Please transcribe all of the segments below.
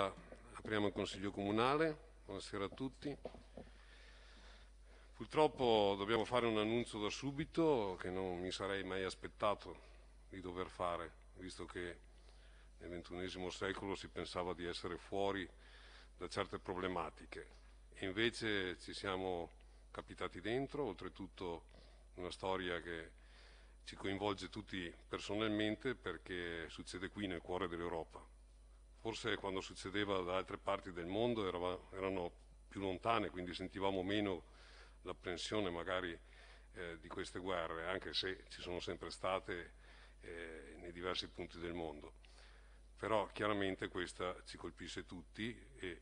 Allora apriamo il Consiglio Comunale, buonasera a tutti. Purtroppo dobbiamo fare un annuncio da subito che non mi sarei mai aspettato di dover fare, visto che nel XXI secolo si pensava di essere fuori da certe problematiche e invece ci siamo capitati dentro, oltretutto una storia che ci coinvolge tutti personalmente perché succede qui nel cuore dell'Europa forse quando succedeva da altre parti del mondo erava, erano più lontane, quindi sentivamo meno l'apprensione magari eh, di queste guerre, anche se ci sono sempre state eh, nei diversi punti del mondo. Però chiaramente questa ci colpisce tutti e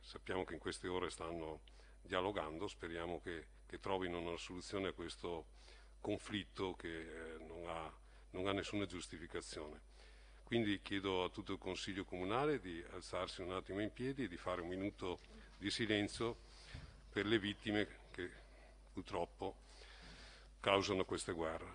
sappiamo che in queste ore stanno dialogando, speriamo che, che trovino una soluzione a questo conflitto che eh, non, ha, non ha nessuna giustificazione. Quindi chiedo a tutto il Consiglio Comunale di alzarsi un attimo in piedi e di fare un minuto di silenzio per le vittime che purtroppo causano questa guerra.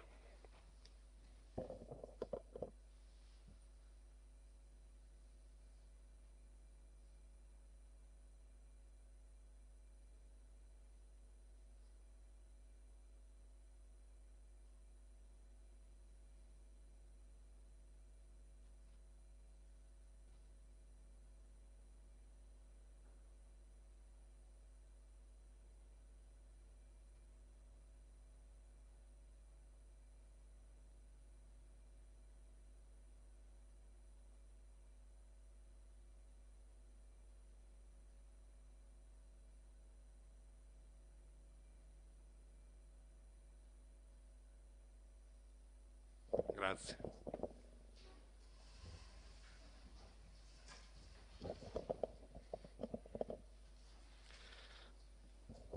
Grazie.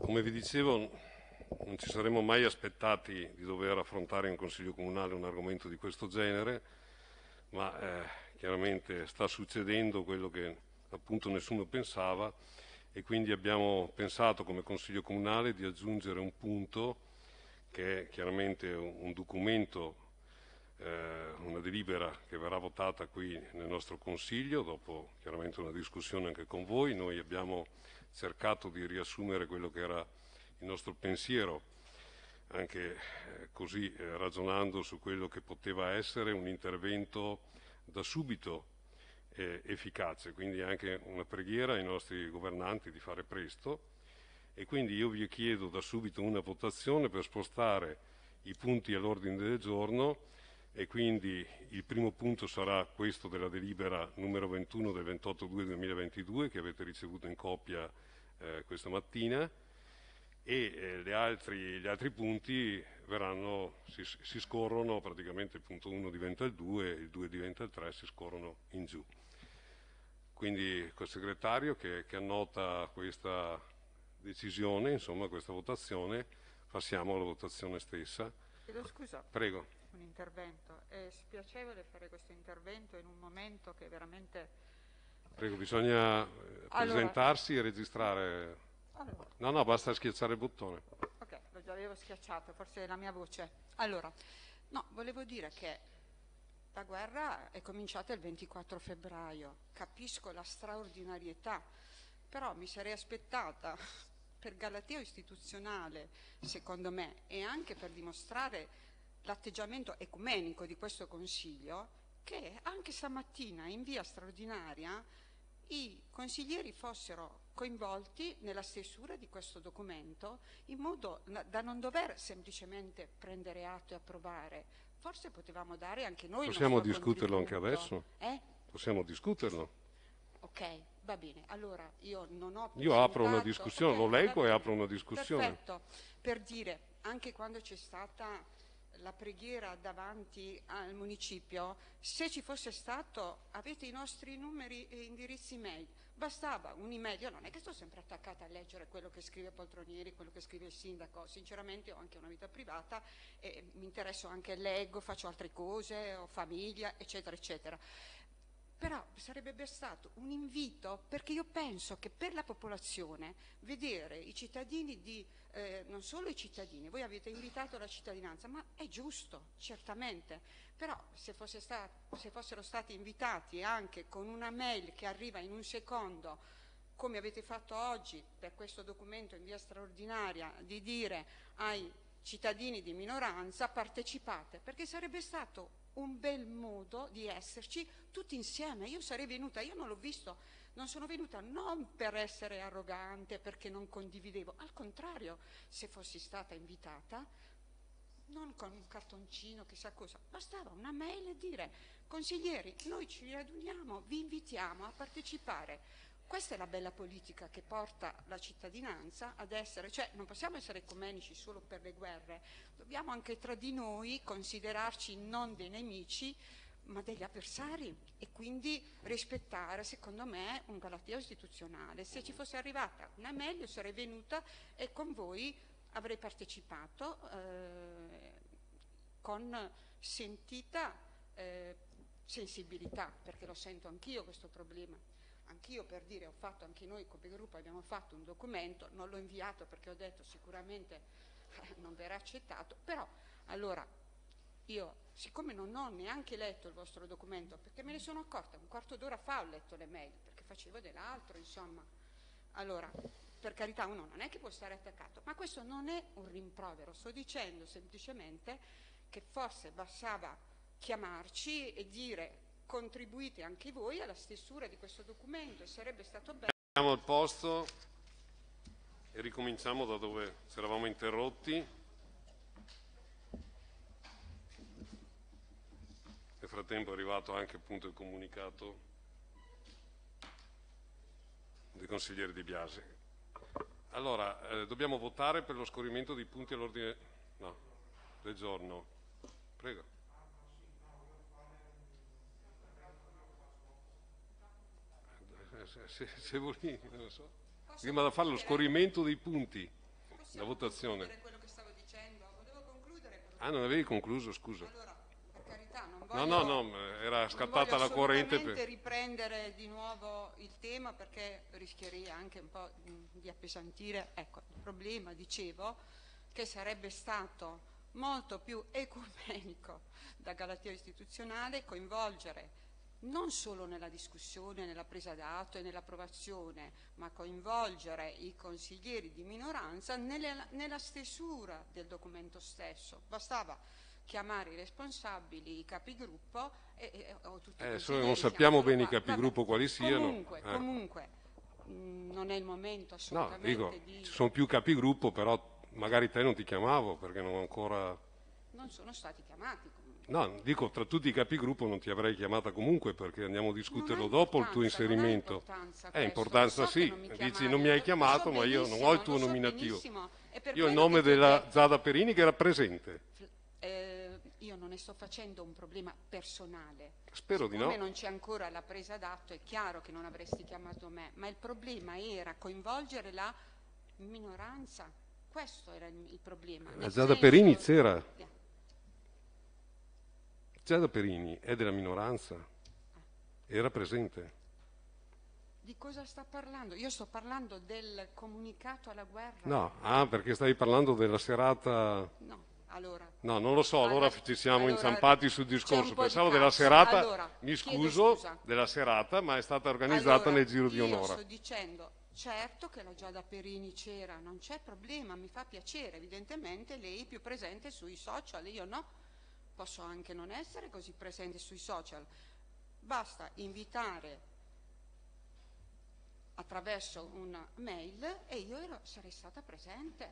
Come vi dicevo, non ci saremmo mai aspettati di dover affrontare in Consiglio Comunale un argomento di questo genere, ma eh, chiaramente sta succedendo quello che appunto nessuno pensava e quindi abbiamo pensato come Consiglio Comunale di aggiungere un punto che è chiaramente un documento eh, una delibera che verrà votata qui nel nostro Consiglio, dopo chiaramente una discussione anche con voi. Noi abbiamo cercato di riassumere quello che era il nostro pensiero, anche eh, così eh, ragionando su quello che poteva essere un intervento da subito eh, efficace, quindi anche una preghiera ai nostri governanti di fare presto e quindi io vi chiedo da subito una votazione per spostare i punti all'ordine del giorno e quindi il primo punto sarà questo della delibera numero 21 del 28-2-2022 che avete ricevuto in coppia eh, questa mattina e eh, altri, gli altri punti verranno, si, si, scorrono praticamente il punto 1 diventa il 2, il 2 diventa il 3, si scorrono in giù. Quindi col segretario che, che annota questa decisione, insomma questa votazione, passiamo alla votazione stessa. Scusa. Prego un intervento. È spiacevole fare questo intervento in un momento che veramente... Prego, bisogna eh, allora... presentarsi e registrare. Allora. No, no, basta schiacciare il bottone. Ok, lo già avevo schiacciato, forse è la mia voce. Allora, no, volevo dire che la guerra è cominciata il 24 febbraio, capisco la straordinarietà, però mi sarei aspettata per galateo istituzionale, secondo me, e anche per dimostrare l'atteggiamento ecumenico di questo Consiglio che anche stamattina in via straordinaria i consiglieri fossero coinvolti nella stesura di questo documento in modo da non dover semplicemente prendere atto e approvare. Forse potevamo dare anche noi... Possiamo discuterlo anche adesso? Eh? Possiamo discuterlo? Ok, va bene. Allora io non ho... Io apro una discussione, okay, lo leggo e apro una discussione. Perfetto, per dire, anche quando c'è stata la preghiera davanti al municipio, se ci fosse stato, avete i nostri numeri e indirizzi mail, bastava un'email, io non è che sto sempre attaccata a leggere quello che scrive Poltronieri, quello che scrive il sindaco, sinceramente ho anche una vita privata e mi interesso anche, leggo, faccio altre cose, ho famiglia, eccetera, eccetera però sarebbe stato un invito perché io penso che per la popolazione vedere i cittadini di, eh, non solo i cittadini, voi avete invitato la cittadinanza, ma è giusto, certamente, però se, sta, se fossero stati invitati anche con una mail che arriva in un secondo, come avete fatto oggi per questo documento in via straordinaria, di dire ai cittadini di minoranza partecipate, perché sarebbe stato un bel modo di esserci tutti insieme. Io sarei venuta, io non l'ho visto, non sono venuta non per essere arrogante, perché non condividevo, al contrario, se fossi stata invitata, non con un cartoncino, chissà cosa, bastava una mail e dire, consiglieri, noi ci raduniamo, vi invitiamo a partecipare questa è la bella politica che porta la cittadinanza ad essere, cioè non possiamo essere ecumenici solo per le guerre, dobbiamo anche tra di noi considerarci non dei nemici ma degli avversari e quindi rispettare secondo me un galateo istituzionale. Se ci fosse arrivata una meglio sarei venuta e con voi avrei partecipato eh, con sentita eh, sensibilità, perché lo sento anch'io questo problema anch'io per dire, ho fatto, anche noi come gruppo abbiamo fatto un documento, non l'ho inviato perché ho detto sicuramente eh, non verrà accettato, però allora io siccome non ho neanche letto il vostro documento, perché me ne sono accorta, un quarto d'ora fa ho letto le mail, perché facevo dell'altro, insomma, allora per carità uno non è che può stare attaccato, ma questo non è un rimprovero, sto dicendo semplicemente che forse bastava chiamarci e dire contribuite anche voi alla stesura di questo documento e sarebbe stato bene. Siamo al posto e ricominciamo da dove ci eravamo interrotti. Nel frattempo è arrivato anche appunto il comunicato dei consiglieri di Biase. Allora, eh, dobbiamo votare per lo scorrimento dei punti all'ordine no, del giorno. Prego. se, se volete, non lo so. Prima da fare lo scorrimento dei punti, la votazione. quello che stavo dicendo, volevo concludere. Ah, non avevi concluso, scusa. Allora, per carità, non voglio... No, no, no, era scattata la corrente. Non per... riprendere di nuovo il tema perché rischierei anche un po' di appesantire. Ecco, il problema, dicevo, che sarebbe stato molto più ecumenico da Galatea istituzionale coinvolgere non solo nella discussione, nella presa d'atto e nell'approvazione, ma coinvolgere i consiglieri di minoranza nelle, nella stesura del documento stesso. Bastava chiamare i responsabili, i capigruppo e, e, o tutti eh, solo non sappiamo bene i capigruppo quali siano. Comunque, eh. comunque mh, mm, non è il momento assolutamente no, dico, di... ci sono più capigruppo, però magari te non ti chiamavo perché non ho ancora... Non sono stati chiamati No, dico, tra tutti i capigruppo non ti avrei chiamata comunque perché andiamo a discuterlo dopo il tuo inserimento. È eh, importanza, so sì, non dici non mi hai chiamato ma io non ho il tuo so nominativo. Io il nome della te... Zada Perini che era presente. Eh, io non ne sto facendo un problema personale. Spero Siccome di no. Come non c'è ancora la presa d'atto, è chiaro che non avresti chiamato me, ma il problema era coinvolgere la minoranza. Questo era il, il problema. La Zada Perini c'era. Giada Perini è della minoranza? Era presente? Di cosa sta parlando? Io sto parlando del comunicato alla guerra. No, ah, perché stavi parlando della serata... No, allora... No, non lo so, allora, allora ci siamo allora, inciampati sul discorso. Pensavo di della serata, allora, mi scuso, della serata, ma è stata organizzata nel giro di un'ora. sto dicendo, certo che la Giada Perini c'era, non c'è problema, mi fa piacere, evidentemente lei è più presente sui social, io no posso anche non essere così presente sui social, basta invitare attraverso una mail e io ero, sarei stata presente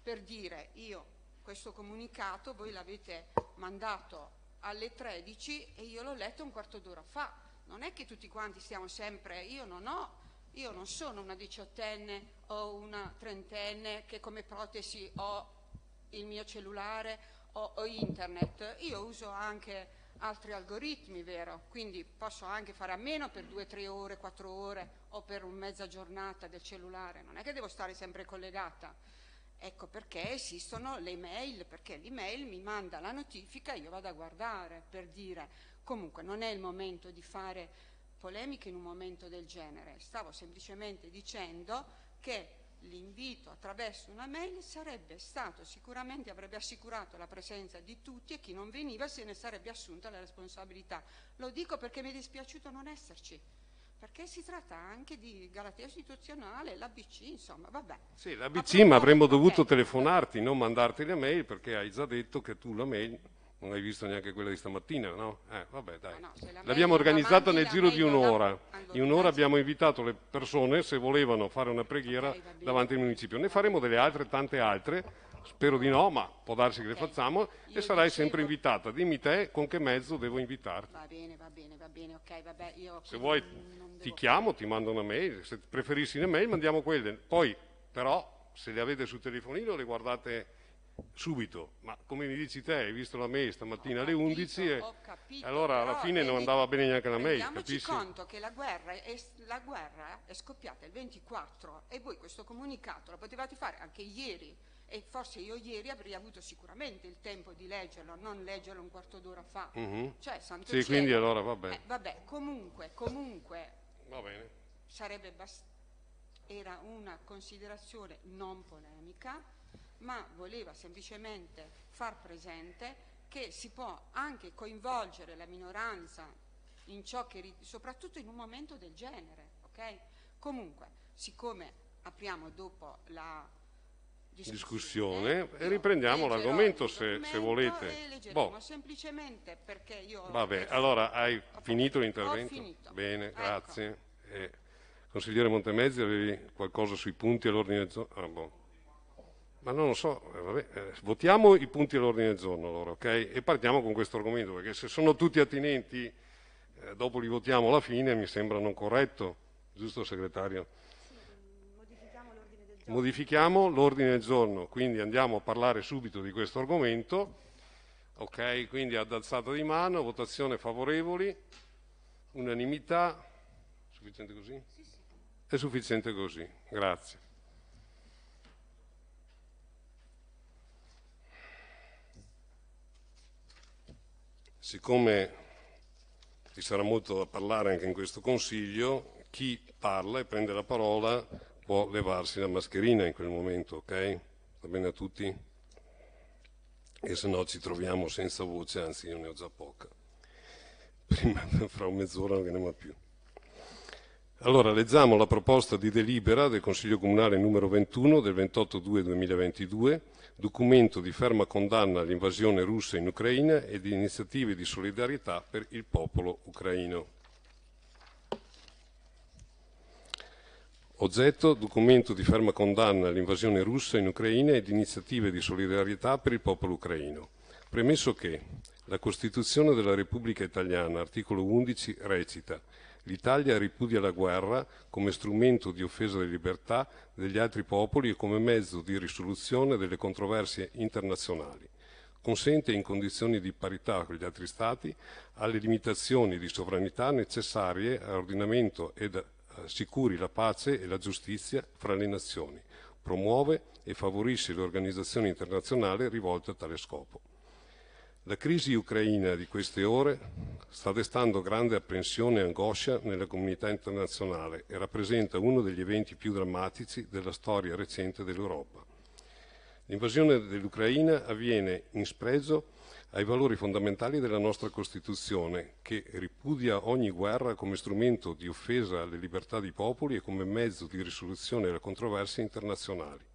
per dire io questo comunicato voi l'avete mandato alle 13 e io l'ho letto un quarto d'ora fa. Non è che tutti quanti stiamo sempre, io non ho, io non sono una diciottenne o una trentenne che come protesi ho il mio cellulare o, o internet, io uso anche altri algoritmi, vero? Quindi posso anche fare a meno per due, tre ore, quattro ore o per un mezza giornata del cellulare, non è che devo stare sempre collegata. Ecco perché esistono le mail, perché l'email mi manda la notifica e io vado a guardare per dire comunque non è il momento di fare polemiche in un momento del genere, stavo semplicemente dicendo che l'invito attraverso una mail sarebbe stato sicuramente, avrebbe assicurato la presenza di tutti e chi non veniva se ne sarebbe assunta la responsabilità. Lo dico perché mi è dispiaciuto non esserci, perché si tratta anche di Galatea istituzionale, l'ABC, insomma, vabbè. Sì, l'ABC, ma avremmo dovuto okay. telefonarti, non mandarti le mail perché hai già detto che tu la mail non hai visto neanche quella di stamattina, no? Eh, vabbè, dai. Ah, no, no, L'abbiamo organizzata nel giro di un'ora. In un'ora abbiamo invitato le persone, se volevano, fare una preghiera okay, davanti al municipio. Ne faremo delle altre, tante altre, spero di no, ma può darsi che okay. le facciamo, Io e sarai dicevo... sempre invitata. Dimmi te con che mezzo devo invitarti. Va bene, va bene, va bene, ok, vabbè, io... Se vuoi devo... ti chiamo, ti mando una mail, se preferisci una mail mandiamo quelle. Poi, però, se le avete sul telefonino le guardate subito, ma come mi dici te, hai visto la mail stamattina alle 11 e allora alla fine non andava bene neanche la mail. Rendiamoci conto che la guerra, è, la guerra, è, scoppiata il 24 e voi questo comunicato lo potevate fare anche ieri e forse io ieri avrei avuto sicuramente il tempo di leggerlo, non leggerlo un quarto d'ora fa. Uh-huh. Cioè, santo sì, cielo. quindi allora va bene. Eh, vabbè, comunque, comunque va bene. sarebbe bast- era una considerazione non polemica ma voleva semplicemente far presente che si può anche coinvolgere la minoranza in ciò che, soprattutto in un momento del genere, okay? Comunque, siccome apriamo dopo la discussione, discussione riprendiamo l'argomento se, se, volete. Boh. semplicemente perché io... Vabbè, allora hai finito l'intervento? Finito. Bene, ecco. grazie. Eh, consigliere Montemezzi, avevi qualcosa sui punti all'ordine del giorno? Ah, boh. Ma non lo so, eh, vabbè, eh, votiamo i punti all'ordine del giorno allora, ok? E partiamo con questo argomento, perché se sono tutti attinenti, eh, dopo li votiamo alla fine, mi sembra non corretto, giusto segretario? modifichiamo l'ordine del, del giorno, quindi andiamo a parlare subito di questo argomento, ok? Quindi ad alzata di mano, votazione favorevoli, unanimità, sufficiente così? Sì, sì. È sufficiente così, grazie. siccome ci sarà molto da parlare anche in questo Consiglio, chi parla e prende la parola può levarsi la mascherina in quel momento, ok? Va bene a tutti? E se no ci troviamo senza voce, anzi io ne ho già poca. Prima, fra mezz'ora non ne ho più. Allora, leggiamo la proposta di delibera del Consiglio Comunale numero 21 del 28-2-2022, documento di ferma condanna all'invasione russa in Ucraina e di iniziative di solidarietà per il popolo ucraino. Oggetto, documento di ferma condanna all'invasione russa in Ucraina e di iniziative di solidarietà per il popolo ucraino. Premesso che la Costituzione della Repubblica Italiana, articolo 11, recita L'Italia ripudia la guerra come strumento di offesa delle libertà degli altri popoli e come mezzo di risoluzione delle controversie internazionali. Consente in condizioni di parità con gli altri Stati alle limitazioni di sovranità necessarie all'ordinamento ed assicuri la pace e la giustizia fra le nazioni. Promuove e favorisce l'organizzazione internazionale rivolta a tale scopo. La crisi ucraina di queste ore sta destando grande apprensione e angoscia nella comunità internazionale e rappresenta uno degli eventi più drammatici della storia recente dell'Europa. L'invasione dell'Ucraina avviene in spregio ai valori fondamentali della nostra Costituzione, che ripudia ogni guerra come strumento di offesa alle libertà dei popoli e come mezzo di risoluzione delle controversie internazionali.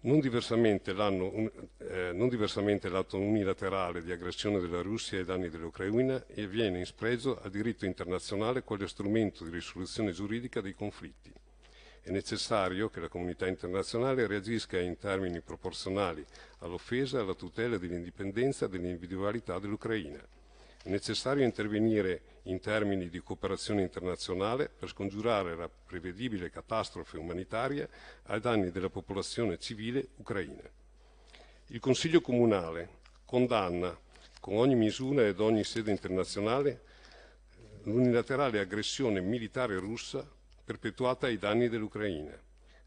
Non diversamente, eh, non diversamente l'atto unilaterale di aggressione della Russia ai danni dell'Ucraina viene in spregio al diritto internazionale quale strumento di risoluzione giuridica dei conflitti. È necessario che la comunità internazionale reagisca in termini proporzionali all'offesa e alla tutela dell'indipendenza e dell'individualità dell'Ucraina. È necessario intervenire in termini di cooperazione internazionale per scongiurare la prevedibile catastrofe umanitaria ai danni della popolazione civile ucraina. Il Consiglio Comunale condanna con ogni misura ed ogni sede internazionale l'unilaterale aggressione militare russa perpetuata ai danni dell'Ucraina.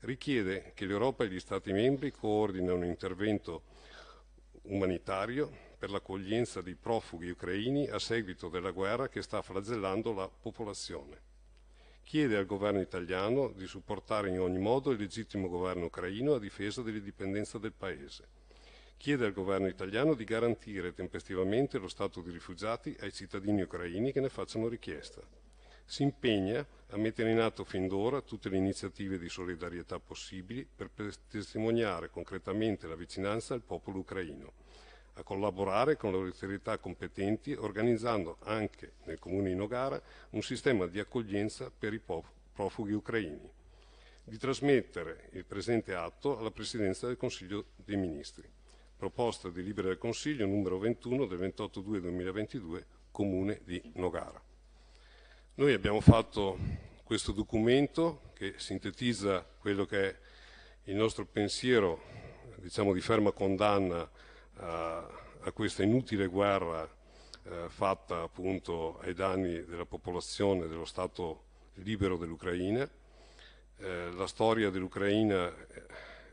Richiede che l'Europa e gli Stati membri coordinino un intervento umanitario per l'accoglienza di profughi ucraini a seguito della guerra che sta flagellando la popolazione. Chiede al governo italiano di supportare in ogni modo il legittimo governo ucraino a difesa dell'indipendenza del paese. Chiede al governo italiano di garantire tempestivamente lo stato di rifugiati ai cittadini ucraini che ne facciano richiesta. Si impegna a mettere in atto fin d'ora tutte le iniziative di solidarietà possibili per testimoniare concretamente la vicinanza al popolo ucraino a collaborare con le autorità competenti organizzando anche nel comune di Nogara un sistema di accoglienza per i profughi ucraini, di trasmettere il presente atto alla Presidenza del Consiglio dei Ministri. Proposta di Libera del Consiglio numero 21 del 28 2 2022, Comune di Nogara. Noi abbiamo fatto questo documento che sintetizza quello che è il nostro pensiero, diciamo di ferma condanna eh, a questa inutile guerra eh, fatta appunto ai danni della popolazione dello Stato libero dell'Ucraina. Eh, la storia dell'Ucraina eh,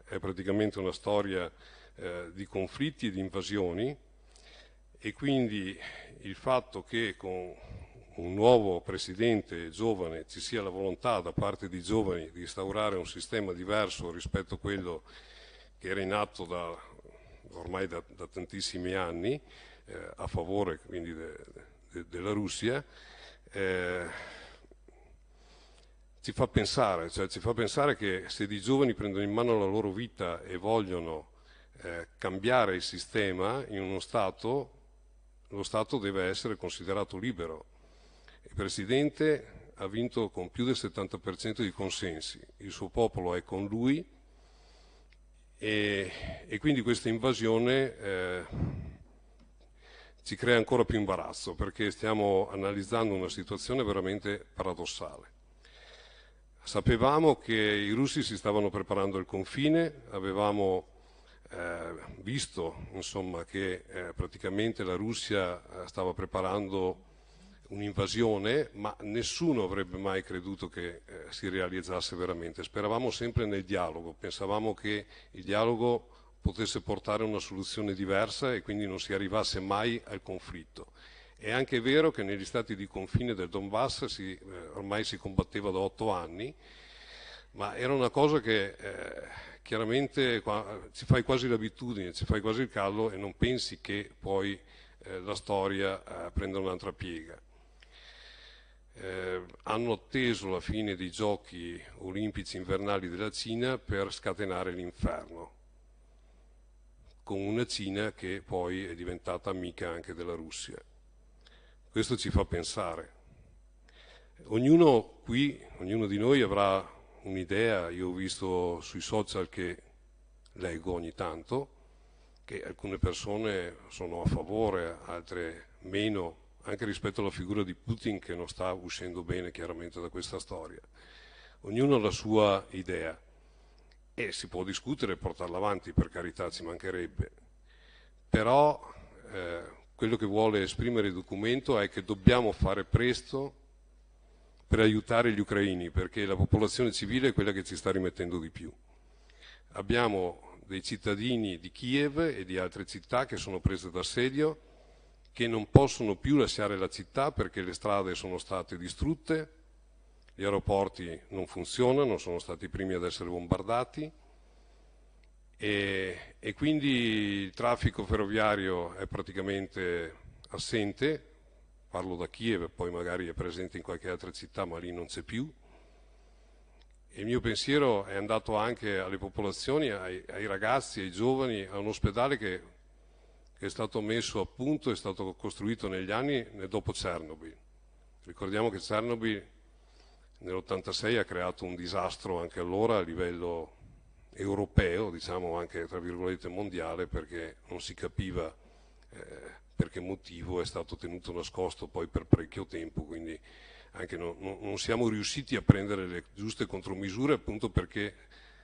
è praticamente una storia eh, di conflitti e di invasioni e quindi il fatto che con un nuovo presidente giovane ci sia la volontà da parte dei giovani di instaurare un sistema diverso rispetto a quello che era in atto da ormai da, da tantissimi anni eh, a favore quindi de, de, della Russia, eh, ci fa pensare, cioè ci fa pensare che se dei giovani prendono in mano la loro vita e vogliono eh, cambiare il sistema in uno Stato, lo Stato deve essere considerato libero. Il Presidente ha vinto con più del 70% di consensi, il suo popolo è con lui e, e quindi questa invasione eh, ci crea ancora più imbarazzo perché stiamo analizzando una situazione veramente paradossale. Sapevamo che i russi si stavano preparando il confine, avevamo eh, visto insomma, che eh, praticamente la Russia eh, stava preparando un'invasione, ma nessuno avrebbe mai creduto che eh, si realizzasse veramente. Speravamo sempre nel dialogo, pensavamo che il dialogo potesse portare a una soluzione diversa e quindi non si arrivasse mai al conflitto. È anche vero che negli stati di confine del Donbass si, eh, ormai si combatteva da otto anni, ma era una cosa che eh, chiaramente qua, ci fai quasi l'abitudine, ci fai quasi il callo e non pensi che poi eh, la storia eh, prenda un'altra piega. Eh, hanno atteso la fine dei giochi olimpici invernali della Cina per scatenare l'inferno, con una Cina che poi è diventata amica anche della Russia. Questo ci fa pensare. Ognuno qui, ognuno di noi avrà un'idea, io ho visto sui social che leggo ogni tanto, che alcune persone sono a favore, altre meno, anche rispetto alla figura di Putin che non sta uscendo bene chiaramente da questa storia. Ognuno ha la sua idea e si può discutere e portarla avanti, per carità, ci mancherebbe. Però eh, quello che vuole esprimere il documento è che dobbiamo fare presto per aiutare gli ucraini, perché la popolazione civile è quella che ci sta rimettendo di più. Abbiamo dei cittadini di Kiev e di altre città che sono prese d'assedio che non possono più lasciare la città perché le strade sono state distrutte, gli aeroporti non funzionano, sono stati i primi ad essere bombardati e, e quindi il traffico ferroviario è praticamente assente, parlo da Kiev, poi magari è presente in qualche altra città ma lì non c'è più. Il mio pensiero è andato anche alle popolazioni, ai, ai ragazzi, ai giovani, a un ospedale che che è stato messo a punto, e stato costruito negli anni dopo Chernobyl. Ricordiamo che Chernobyl nell'86 ha creato un disastro anche allora a livello europeo, diciamo anche tra virgolette mondiale, perché non si capiva eh, per che motivo è stato tenuto nascosto poi per parecchio tempo, quindi anche no, no, non siamo riusciti a prendere le giuste contromisure appunto perché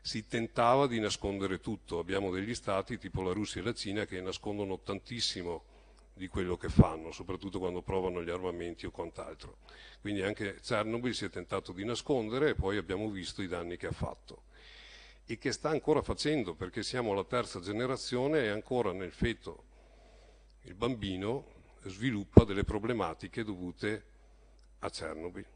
si tentava di nascondere tutto. Abbiamo degli stati tipo la Russia e la Cina che nascondono tantissimo di quello che fanno, soprattutto quando provano gli armamenti o quant'altro. Quindi anche Chernobyl si è tentato di nascondere e poi abbiamo visto i danni che ha fatto e che sta ancora facendo perché siamo la terza generazione e ancora nel feto il bambino sviluppa delle problematiche dovute a Chernobyl.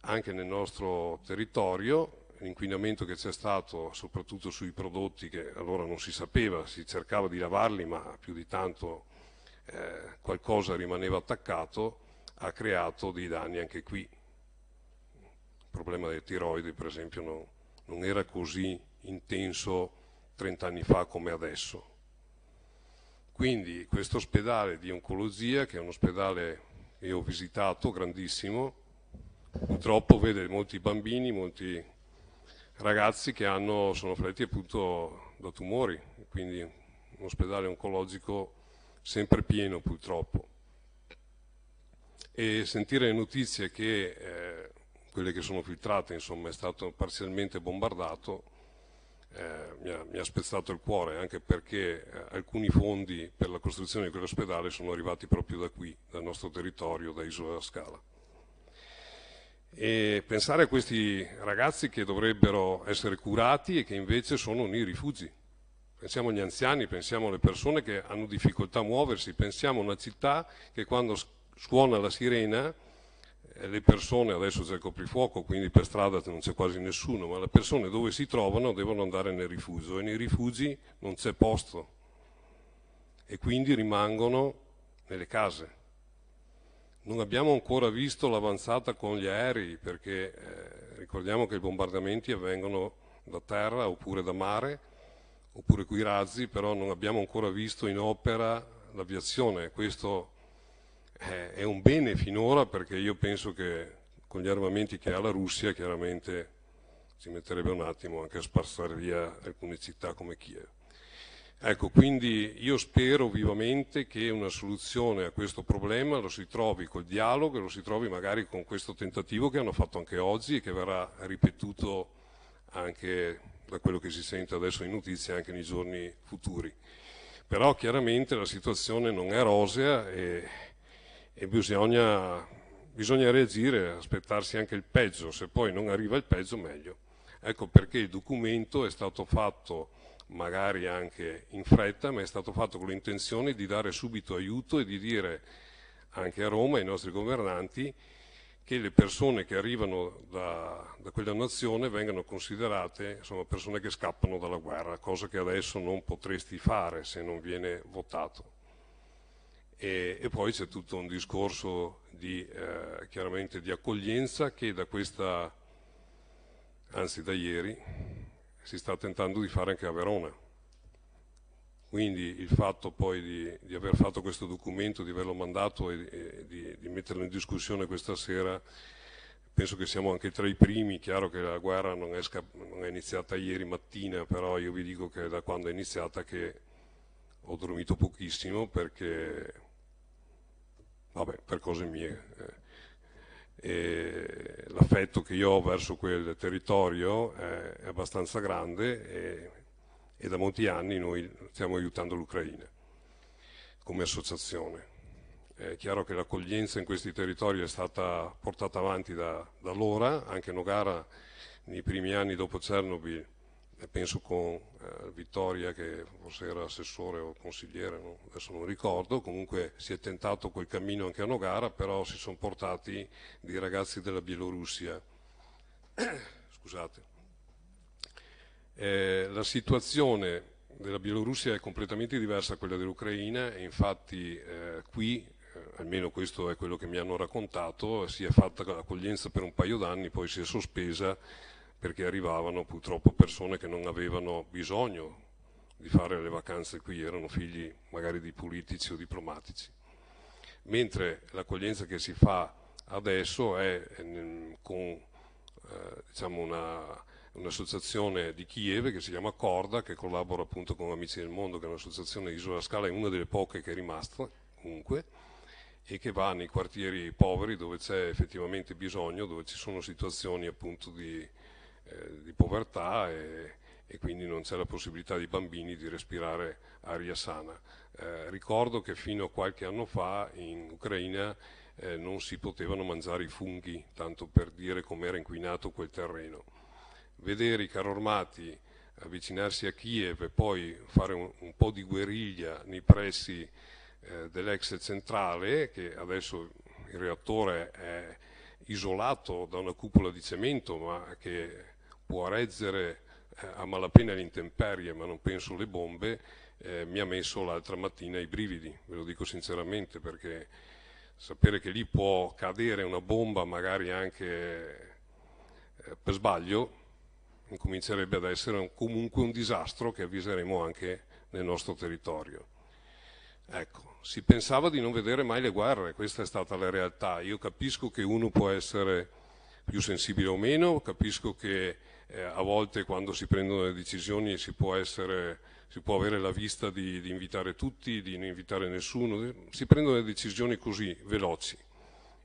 Anche nel nostro territorio l'inquinamento che c'è stato soprattutto sui prodotti che allora non si sapeva, si cercava di lavarli ma più di tanto eh, qualcosa rimaneva attaccato, ha creato dei danni anche qui. Il problema delle tiroidi per esempio non, non era così intenso 30 anni fa come adesso. Quindi questo ospedale di oncologia, che è un ospedale che ho visitato, grandissimo, purtroppo vede molti bambini, molti ragazzi che hanno, sono affetti appunto da tumori, quindi un ospedale oncologico sempre pieno purtroppo. E sentire notizie che eh, quelle che sono filtrate insomma, è stato parzialmente bombardato eh, mi, ha, mi, ha, spezzato il cuore anche perché eh, alcuni fondi per la costruzione di quell'ospedale sono arrivati proprio da qui, dal nostro territorio, da Isola Scala. E pensare a questi ragazzi che dovrebbero essere curati e che invece sono nei rifugi. Pensiamo agli anziani, pensiamo alle persone che hanno difficoltà a muoversi, pensiamo a una città che quando suona la sirena eh, le persone, adesso c'è il coprifuoco, quindi per strada non c'è quasi nessuno, ma le persone dove si trovano devono andare nel rifugio e nei rifugi non c'è posto e quindi rimangono nelle case. Non abbiamo ancora visto l'avanzata con gli aerei perché eh, ricordiamo che i bombardamenti avvengono da terra oppure da mare oppure con i razzi, però non abbiamo ancora visto in opera l'aviazione. Questo eh, è un bene finora perché io penso che con gli armamenti che ha la Russia chiaramente si metterebbe un attimo anche a sparsare via alcune città come Kiev. Ecco, quindi io spero vivamente che una soluzione a questo problema lo si trovi col dialogo e lo si trovi magari con questo tentativo che hanno fatto anche oggi e che verrà ripetuto anche da quello che si sente adesso in notizie anche nei giorni futuri. Però chiaramente la situazione non è rosea e, e bisogna, bisogna reagire, aspettarsi anche il peggio, se poi non arriva il peggio meglio. Ecco perché il documento è stato fatto magari anche in fretta, ma è stato fatto con l'intenzione di dare subito aiuto e di dire anche a Roma, ai nostri governanti, che le persone che arrivano da, da quella nazione vengano considerate insomma, persone che scappano dalla guerra, cosa che adesso non potresti fare se non viene votato. E, e poi c'è tutto un discorso di, eh, chiaramente di accoglienza che da questa, anzi da ieri, si sta tentando di fare anche a Verona. Quindi il fatto poi di, di aver fatto questo documento, di averlo mandato e, e di, di metterlo in discussione questa sera penso che siamo anche tra i primi, chiaro che la guerra non è, non è, iniziata ieri mattina, però io vi dico che da quando è iniziata che ho dormito pochissimo perché, vabbè, per cose mie. Eh l'affetto che io ho verso quel territorio è abbastanza grande e, e da molti anni noi stiamo aiutando l'Ucraina come associazione. È chiaro che l'accoglienza in questi territori è stata portata avanti da, da allora, anche Nogara nei primi anni dopo Chernobyl e penso con eh, Vittoria che forse era assessore o consigliere, no? adesso non ricordo, comunque si è tentato quel cammino anche a Nogara, però si sono portati dei ragazzi della Bielorussia. Scusate. Eh, la situazione della Bielorussia è completamente diversa da quella dell'Ucraina e infatti eh, qui, eh, almeno questo è quello che mi hanno raccontato, si è fatta l'accoglienza per un paio d'anni, poi si è sospesa perché arrivavano purtroppo persone che non avevano bisogno di fare le vacanze qui, erano figli magari di politici o diplomatici. Mentre l'accoglienza che si fa adesso è ehm, con eh, diciamo una, un'associazione di Kiev che si chiama Corda, che collabora appunto con Amici del Mondo, che è un'associazione di isola scala, è una delle poche che è rimasta comunque, e che va nei quartieri poveri dove c'è effettivamente bisogno, dove ci sono situazioni appunto di eh, di povertà e, e, quindi non c'è la possibilità dei bambini di respirare aria sana. Eh, ricordo che fino a qualche anno fa in Ucraina eh, non si potevano mangiare i funghi, tanto per dire com'era inquinato quel terreno. Vedere i carri armati avvicinarsi a Kiev e poi fare un, un po' di guerriglia nei pressi eh, dell'ex centrale, che adesso il reattore è isolato da una cupola di cemento, ma che può reggere eh, a malapena le intemperie, ma non penso le bombe, eh, mi ha messo l'altra mattina i brividi, ve lo dico sinceramente, perché sapere che lì può cadere una bomba magari anche eh, per sbaglio, incomincerebbe ad essere un, comunque un disastro che avviseremo anche nel nostro territorio. Ecco, si pensava di non vedere mai le guerre, questa è stata la realtà. Io capisco che uno può essere più sensibile o meno, capisco che eh, a volte quando si prendono le decisioni si può, essere, si può avere la vista di, di, invitare tutti, di non invitare nessuno, si prendono le decisioni così, veloci.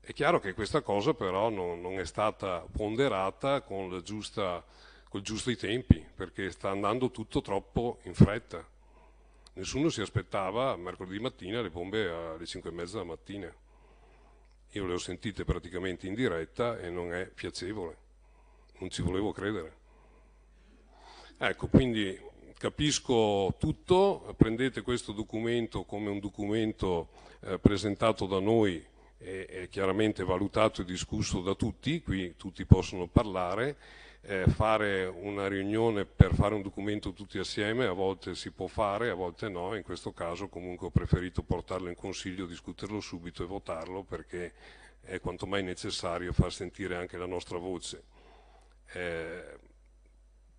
È chiaro che questa cosa però non, non è stata ponderata con, giusta, con i giusti tempi, perché sta andando tutto troppo in fretta. Nessuno si aspettava mercoledì mattina le bombe alle 5 e mezza della mattina. Io le ho sentite praticamente in diretta e non è piacevole, non ci volevo credere. Ecco, quindi capisco tutto, prendete questo documento come un documento eh, presentato da noi e, e chiaramente valutato e discusso da tutti, qui tutti possono parlare eh, fare una riunione per fare un documento tutti assieme, a volte si può fare, a volte no, in questo caso comunque ho preferito portarlo in consiglio, discuterlo subito e votarlo perché è quanto mai necessario far sentire anche la nostra voce. Eh,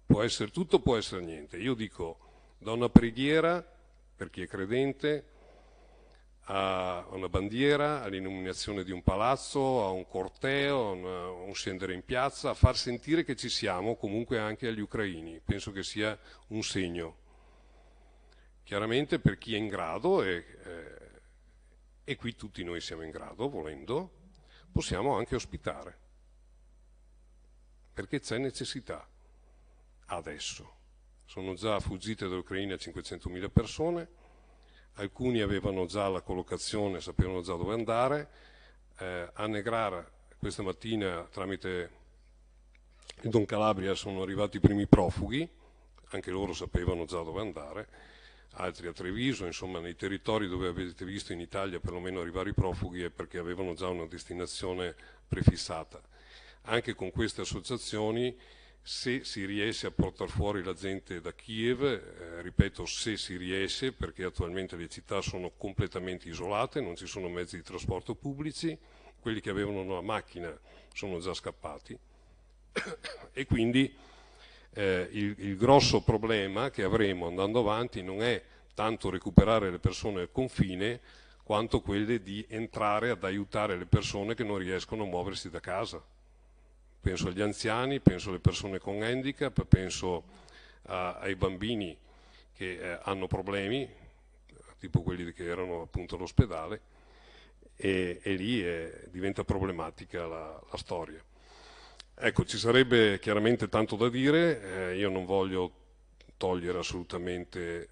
può essere tutto, può essere niente. Io dico, do una preghiera, per chi è credente, a una bandiera, all'illuminazione di un palazzo, a un corteo, a un scendere in piazza, a far sentire che ci siamo comunque anche agli ucraini. Penso che sia un segno. Chiaramente per chi è in grado, e, eh, e qui tutti noi siamo in grado, volendo, possiamo anche ospitare, perché c'è necessità adesso. Sono già fuggite dall'Ucraina 500.000 persone, alcuni avevano già la collocazione, sapevano già dove andare, eh, a Negrar questa mattina tramite il Don Calabria sono arrivati i primi profughi, anche loro sapevano già dove andare, altri a Treviso, insomma nei territori dove avete visto in Italia perlomeno arrivare i profughi è perché avevano già una destinazione prefissata. Anche con queste associazioni se si riesce a portare fuori la gente da Kiev, eh, ripeto se si riesce perché attualmente le città sono completamente isolate, non ci sono mezzi di trasporto pubblici, quelli che avevano una macchina sono già scappati e quindi eh, il, il grosso problema che avremo andando avanti non è tanto recuperare le persone al confine quanto quelle di entrare ad aiutare le persone che non riescono a muoversi da casa penso agli anziani, penso alle persone con handicap, penso a, eh, ai bambini che eh, hanno problemi, tipo quelli che erano appunto all'ospedale, e, e, lì eh, diventa problematica la, la, storia. Ecco, ci sarebbe chiaramente tanto da dire, eh, io non voglio togliere assolutamente eh,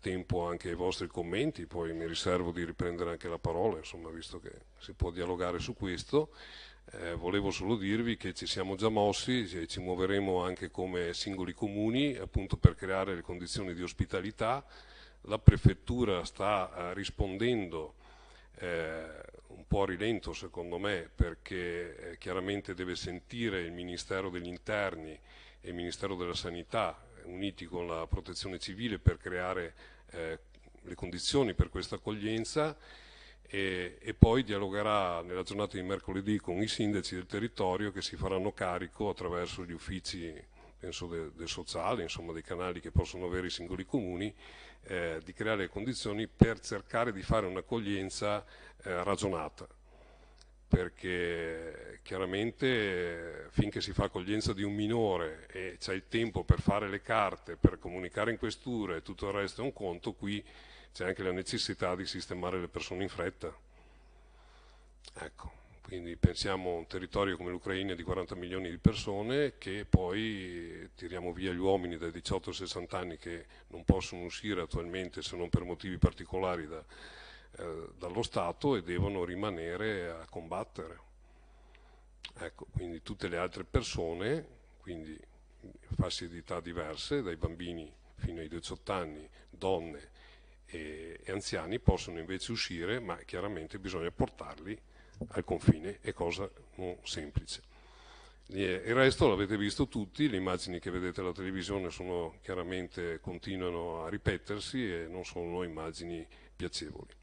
tempo anche ai vostri commenti, poi mi riservo di riprendere anche la parola, insomma, visto che si può dialogare su questo, eh, volevo solo dirvi che ci siamo già mossi e ci muoveremo anche come singoli comuni appunto per creare le condizioni di ospitalità. La prefettura sta eh, rispondendo eh, un po' a rilento secondo me perché eh, chiaramente deve sentire il Ministero degli Interni e il Ministero della Sanità uniti con la protezione civile per creare eh, le condizioni per questa accoglienza e, e, poi dialogherà nella giornata di mercoledì con i sindaci del territorio che si faranno carico attraverso gli uffici penso, del de sociale, insomma dei canali che possono avere i singoli comuni, eh, di creare le condizioni per cercare di fare un'accoglienza eh, ragionata perché chiaramente finché si fa accoglienza di un minore e c'è il tempo per fare le carte, per comunicare in questura e tutto il resto è un conto, qui c'è anche la necessità di sistemare le persone in fretta. Ecco, quindi pensiamo a un territorio come l'Ucraina di 40 milioni di persone che poi eh, tiriamo via gli uomini dai 18 ai 60 anni che non possono uscire attualmente se non per motivi particolari da, eh, dallo Stato e devono rimanere a combattere. Ecco, quindi tutte le altre persone, quindi mm, fasce di età diverse, dai bambini fino ai 18 anni, donne, e, e anziani possono invece uscire, ma chiaramente bisogna portarli al confine, è cosa non semplice. Il resto l'avete visto tutti, le immagini che vedete alla televisione sono, chiaramente continuano a ripetersi e non sono immagini piacevoli.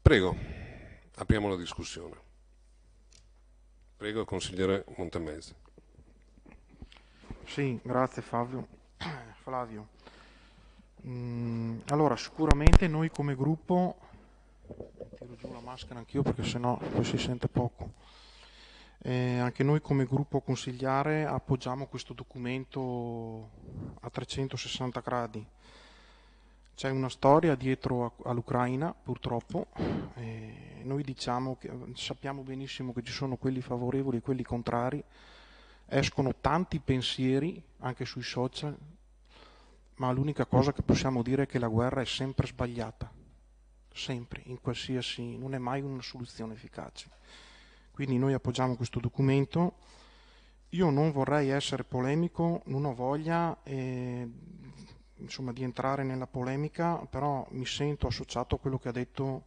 Prego, apriamo la discussione. Prego, consigliere Montemezzi. Sì, grazie Flavio. Flavio. Mm, allora, sicuramente noi come gruppo, tiro giù la maschera anch'io perché sennò poi si sente poco, eh, anche noi come gruppo consigliare appoggiamo questo documento a 360 gradi. C'è una storia dietro all'Ucraina, purtroppo. Eh, noi diciamo che, sappiamo benissimo che ci sono quelli favorevoli e quelli contrari. Escono tanti pensieri, anche sui social, ma l'unica cosa che possiamo dire è che la guerra è sempre sbagliata, sempre, in qualsiasi, non è mai una soluzione efficace. Quindi noi appoggiamo questo documento. Io non vorrei essere polemico, non ho voglia eh, insomma, di entrare nella polemica, però mi sento associato a quello che ha detto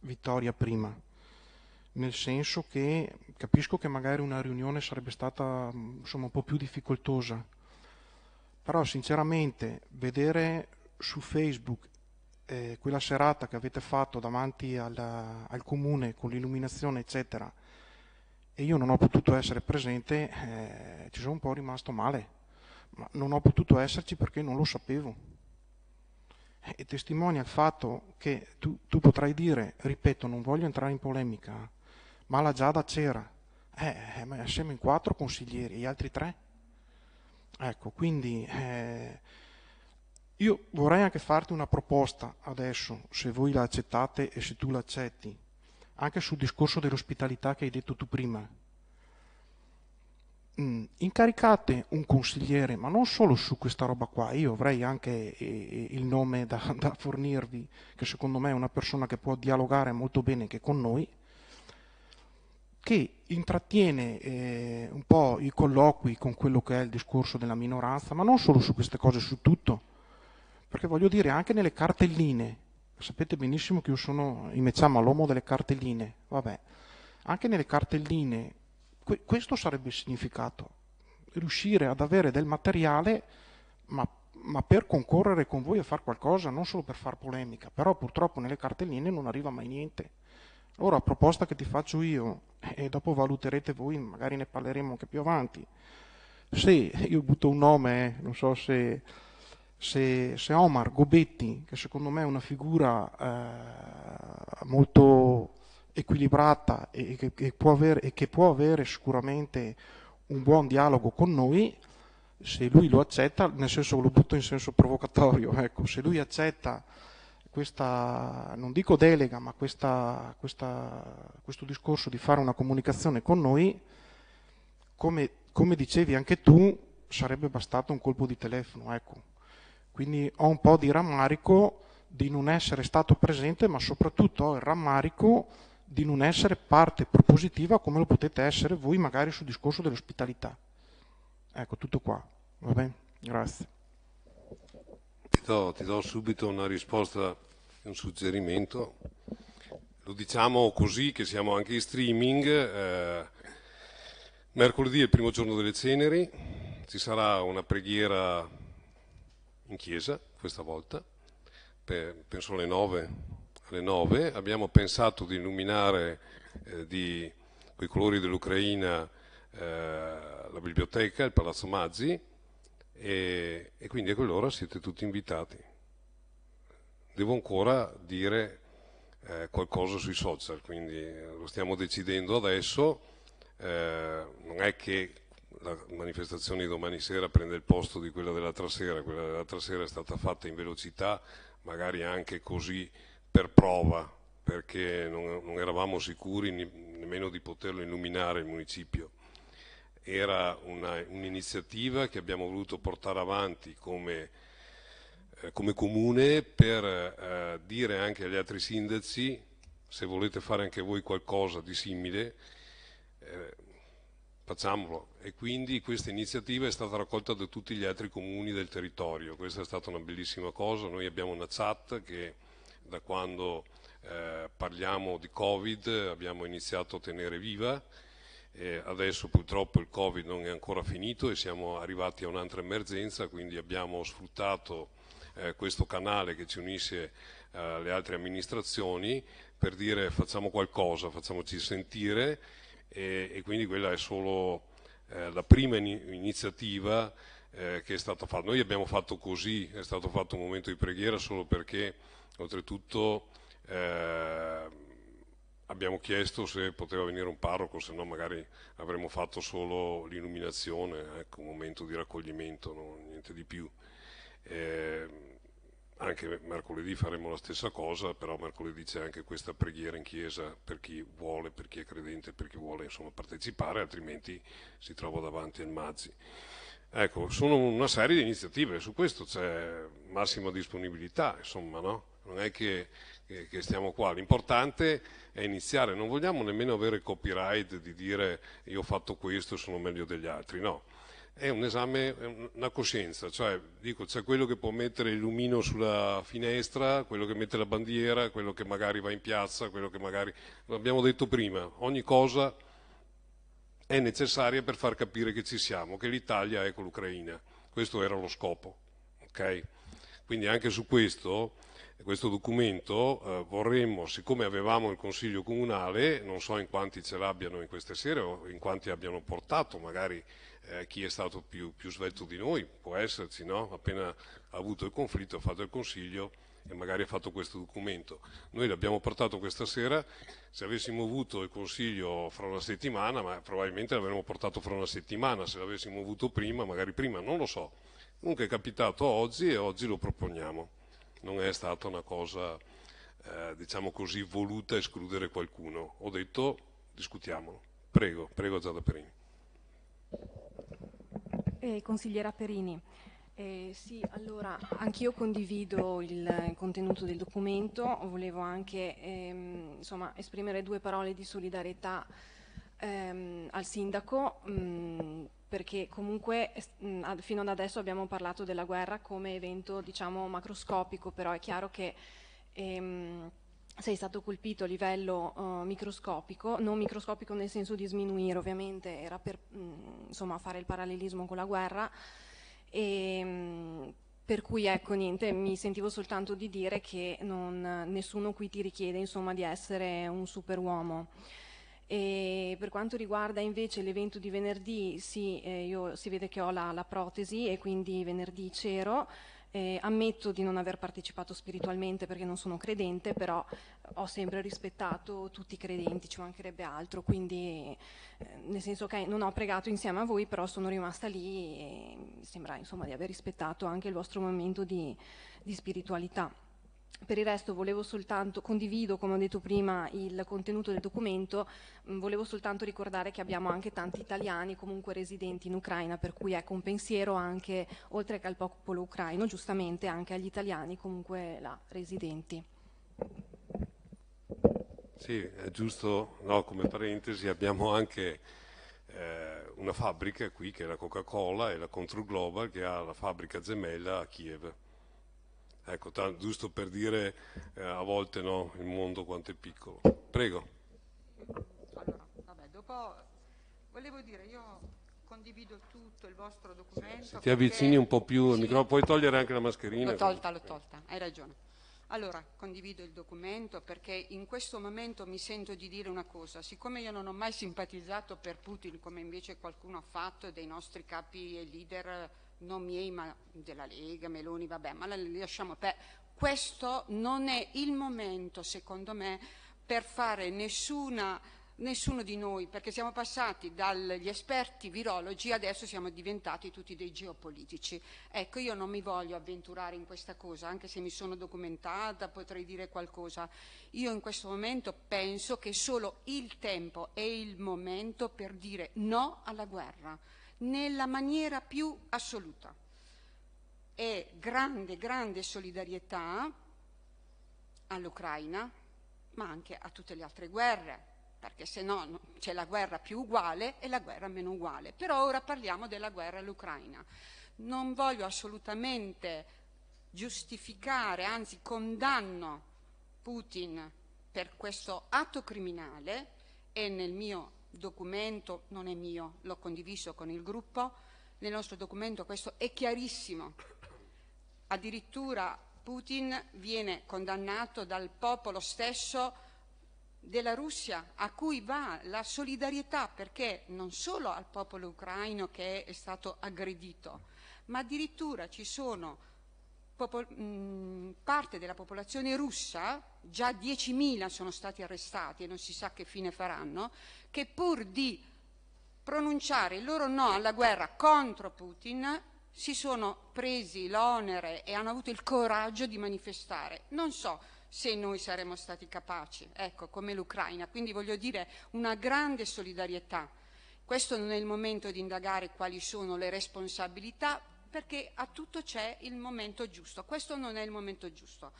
Vittoria prima, nel senso che capisco che magari una riunione sarebbe stata insomma, un po' più difficoltosa, però sinceramente vedere su Facebook eh, quella serata che avete fatto davanti al, al comune con l'illuminazione eccetera e io non ho potuto essere presente, eh, ci sono un po' rimasto male, ma non ho potuto esserci perché non lo sapevo. E testimonia il fatto che tu, tu potrai dire, ripeto, non voglio entrare in polemica, ma la Giada c'era, eh, eh ma siamo in quattro consiglieri, e gli altri tre? Ecco, quindi eh, io vorrei anche farti una proposta adesso, se voi la accettate e se tu l'accetti, anche sul discorso dell'ospitalità che hai detto tu prima. Mm, incaricate un consigliere, ma non solo su questa roba qua, io avrei anche eh, eh il nome da, da fornirvi, che secondo me è una persona che può dialogare molto bene anche con noi, che intrattiene eh, un po' i colloqui con quello che è il discorso della minoranza, ma non solo su queste cose, su tutto, perché voglio dire anche nelle cartelline, sapete benissimo che io sono in Mecciamo all'uomo delle cartelline, vabbè, anche nelle cartelline, que questo sarebbe il significato, riuscire ad avere del materiale, ma, ma per concorrere con voi a fare qualcosa, non solo per fare polemica, però purtroppo nelle cartelline non arriva mai niente. Ora, proposta che ti faccio io, e dopo valuterete voi, magari ne parleremo anche più avanti. Se io butto un nome, non so se, se, se Omar Gobetti, che secondo me è una figura eh, molto equilibrata e che, che avere, e che può avere sicuramente un buon dialogo con noi, se lui lo accetta, nel senso lo butto in senso provocatorio, ecco, se lui accetta questa, non dico delega, ma questa, questa, questo discorso di fare una comunicazione con noi, come, come, dicevi anche tu, sarebbe bastato un colpo di telefono. Ecco. Quindi ho un po' di rammarico di non essere stato presente, ma soprattutto ho il rammarico di non essere parte propositiva come lo potete essere voi magari sul discorso dell'ospitalità. Ecco, tutto qua. Va bene? Grazie questo oh, ti do subito una risposta un suggerimento. Lo diciamo così che siamo anche in streaming. Eh, mercoledì è il primo giorno delle ceneri, ci sarà una preghiera in chiesa questa volta, per, penso alle 9, alle 9. Abbiamo pensato di illuminare eh, di, con i colori dell'Ucraina eh, la biblioteca, il Palazzo Mazzi e, e quindi ecco, a quell'ora siete tutti invitati. Devo ancora dire eh, qualcosa sui social, quindi eh, lo stiamo decidendo adesso. Eh, non è che la manifestazione di domani sera prende il posto di quella dell'altra sera, quella dell'altra sera è stata fatta in velocità, magari anche così per prova, perché non, non eravamo sicuri nemmeno di poterlo illuminare il municipio era un'iniziativa che abbiamo voluto portare avanti come, eh, come comune per eh, dire anche agli altri sindaci se volete fare anche voi qualcosa di simile eh, facciamolo e quindi questa iniziativa è stata raccolta da tutti gli altri comuni del territorio questa è stata una bellissima cosa noi abbiamo una chat che da quando eh, parliamo di covid abbiamo iniziato a tenere viva eh, adesso purtroppo il Covid non è ancora finito e siamo arrivati a un'altra emergenza, quindi abbiamo sfruttato eh, questo canale che ci unisce alle eh, altre amministrazioni per dire facciamo qualcosa, facciamoci sentire e, e quindi quella è solo eh, la prima iniziativa eh, che è stata fatta. Noi abbiamo fatto così, è stato fatto un momento di preghiera solo perché oltretutto eh, abbiamo chiesto se poteva venire un parroco, se no magari avremmo fatto solo l'illuminazione, ecco, un momento di raccoglimento, no? niente di più. Eh, anche mercoledì faremo la stessa cosa, però mercoledì c'è anche questa preghiera in chiesa per chi vuole, per chi è credente, per chi vuole insomma, partecipare, altrimenti si trova davanti al Mazzi. Ecco, sono una serie di iniziative, su questo c'è massima disponibilità, insomma, no? Non è che che, stiamo qua. L'importante è iniziare, non vogliamo nemmeno avere copyright di dire io ho fatto questo, sono meglio degli altri, no. È un esame, è una coscienza, cioè dico c'è quello che può mettere il lumino sulla finestra, quello che mette la bandiera, quello che magari va in piazza, quello che magari, l'abbiamo detto prima, ogni cosa è necessaria per far capire che ci siamo, che l'Italia è con l'Ucraina. Questo era lo scopo. Okay? Quindi anche su questo questo documento eh, vorremmo, siccome avevamo il Consiglio Comunale, non so in quanti ce l'abbiano in queste sere o in quanti abbiano portato, magari eh, chi è stato più, più, svelto di noi, può esserci, no? appena ha avuto il conflitto ha fatto il Consiglio e magari ha fatto questo documento. Noi l'abbiamo portato questa sera, se avessimo avuto il Consiglio fra una settimana, ma probabilmente l'avremmo portato fra una settimana, se l'avessimo avuto prima, magari prima, non lo so. Comunque è capitato oggi e oggi lo proponiamo non è stata una cosa, eh, diciamo così, voluta escludere qualcuno. Ho detto discutiamolo. Prego, prego Giada Perini. Eh, consigliera Perini, eh, sì, allora anch'io condivido il, contenuto del documento, volevo anche ehm, insomma, esprimere due parole di solidarietà ehm, al sindaco mh, mm, perché comunque mh, mm, ad, fino ad adesso abbiamo parlato della guerra come evento diciamo macroscopico, però è chiaro che ehm, sei stato colpito a livello uh, microscopico, non microscopico nel senso di sminuire ovviamente, era per mh, mm, insomma, fare il parallelismo con la guerra, e, ehm, mh, per cui ecco niente, mi sentivo soltanto di dire che non, nessuno qui ti richiede insomma, di essere un superuomo. E per quanto riguarda invece l'evento di venerdì, sì, eh, io, si vede che ho la, la, protesi e quindi venerdì c'ero. Eh, ammetto di non aver partecipato spiritualmente perché non sono credente, però ho sempre rispettato tutti i credenti, ci mancherebbe altro, quindi eh, nel senso che non ho pregato insieme a voi, però sono rimasta lì e mi sembra insomma, di aver rispettato anche il vostro momento di, di spiritualità. Per il resto volevo soltanto, condivido come ho detto prima il contenuto del documento, mm, volevo soltanto ricordare che abbiamo anche tanti italiani comunque residenti in Ucraina, per cui ecco un pensiero anche, oltre che al popolo ucraino, giustamente anche agli italiani comunque là residenti. Sì, è giusto, no, come parentesi abbiamo anche eh, una fabbrica qui che è la Coca-Cola e la Control Global che ha la fabbrica gemella a Kiev. Ecco, giusto per dire eh, a volte no, il mondo quanto è piccolo. Prego. Allora, vabbè, dopo volevo dire, io condivido tutto il vostro documento. Se ti avvicini un po' più al sì. microfono, puoi togliere anche la mascherina. L'ho tolta, l'ho tolta, hai ragione. Allora, condivido il documento perché in questo momento mi sento di dire una cosa. Siccome io non ho mai simpatizzato per Putin, come invece qualcuno ha fatto, dei nostri capi e leader non miei ma della Lega, Meloni, vabbè, ma la lasciamo per... Questo non è il momento, secondo me, per fare nessuna, nessuno di noi, perché siamo passati dagli esperti virologi, adesso siamo diventati tutti dei geopolitici. Ecco, io non mi voglio avventurare in questa cosa, anche se mi sono documentata, potrei dire qualcosa. Io in questo momento penso che solo il tempo è il momento per dire no alla guerra nella maniera più assoluta. È grande, grande solidarietà all'Ucraina, ma anche a tutte le altre guerre, perché se no c'è la guerra più uguale e la guerra meno uguale. Però ora parliamo della guerra all'Ucraina. Non voglio assolutamente giustificare, anzi condanno Putin per questo atto criminale e nel mio documento non è mio, l'ho condiviso con il gruppo, nel nostro documento questo è chiarissimo. Addirittura Putin viene condannato dal popolo stesso della Russia a cui va la solidarietà perché non solo al popolo ucraino che è stato aggredito, ma addirittura ci sono mh, mm, parte della popolazione russa, già 10.000 sono stati arrestati e non si sa che fine faranno, che pur di pronunciare il loro no alla guerra contro Putin si sono presi l'onere e hanno avuto il coraggio di manifestare. Non so se noi saremmo stati capaci, ecco, come l'Ucraina. Quindi voglio dire una grande solidarietà. Questo non è il momento di indagare quali sono le responsabilità, perché a tutto c'è il momento giusto. Questo non è il momento giusto.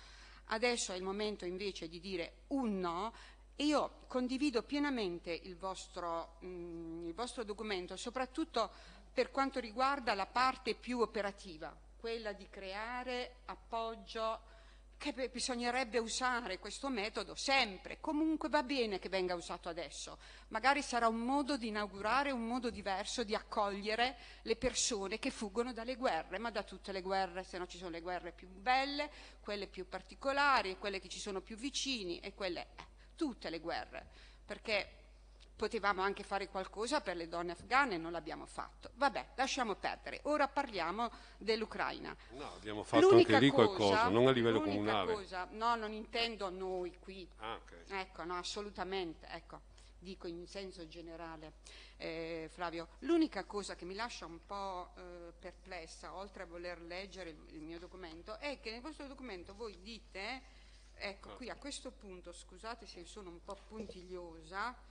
Adesso è il momento invece di dire un no io condivido pienamente il vostro, mh, mm, il vostro documento, soprattutto per quanto riguarda la parte più operativa, quella di creare appoggio che bisognerebbe usare questo metodo sempre, comunque va bene che venga usato adesso, magari sarà un modo di inaugurare un modo diverso di accogliere le persone che fuggono dalle guerre, ma da tutte le guerre, se no ci sono le guerre più belle, quelle più particolari, quelle che ci sono più vicini e quelle, eh, tutte le guerre, perché potevamo anche fare qualcosa per le donne afghane, non l'abbiamo fatto. Vabbè, lasciamo perdere. Ora parliamo dell'Ucraina. No, abbiamo fatto l'unica anche lì cosa, qualcosa, non a livello comunale. Cosa, no, non intendo noi qui. Ah, okay. Ecco, no, assolutamente, ecco, dico in senso generale. Eh, Flavio, l'unica cosa che mi lascia un po' eh, perplessa, oltre a voler leggere il, il, mio documento, è che nel vostro documento voi dite, ecco, ah. qui a questo punto, scusate se sono un po' puntigliosa,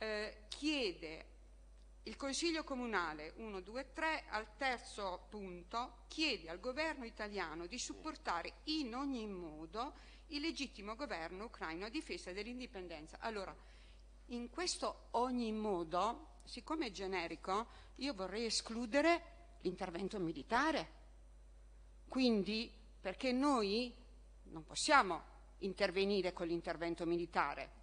eh, chiede il Consiglio Comunale 123 al terzo punto chiede al governo italiano di supportare in ogni modo il legittimo governo ucraino a difesa dell'indipendenza. Allora, in questo ogni modo, siccome è generico, io vorrei escludere l'intervento militare. Quindi, perché noi non possiamo intervenire con l'intervento militare,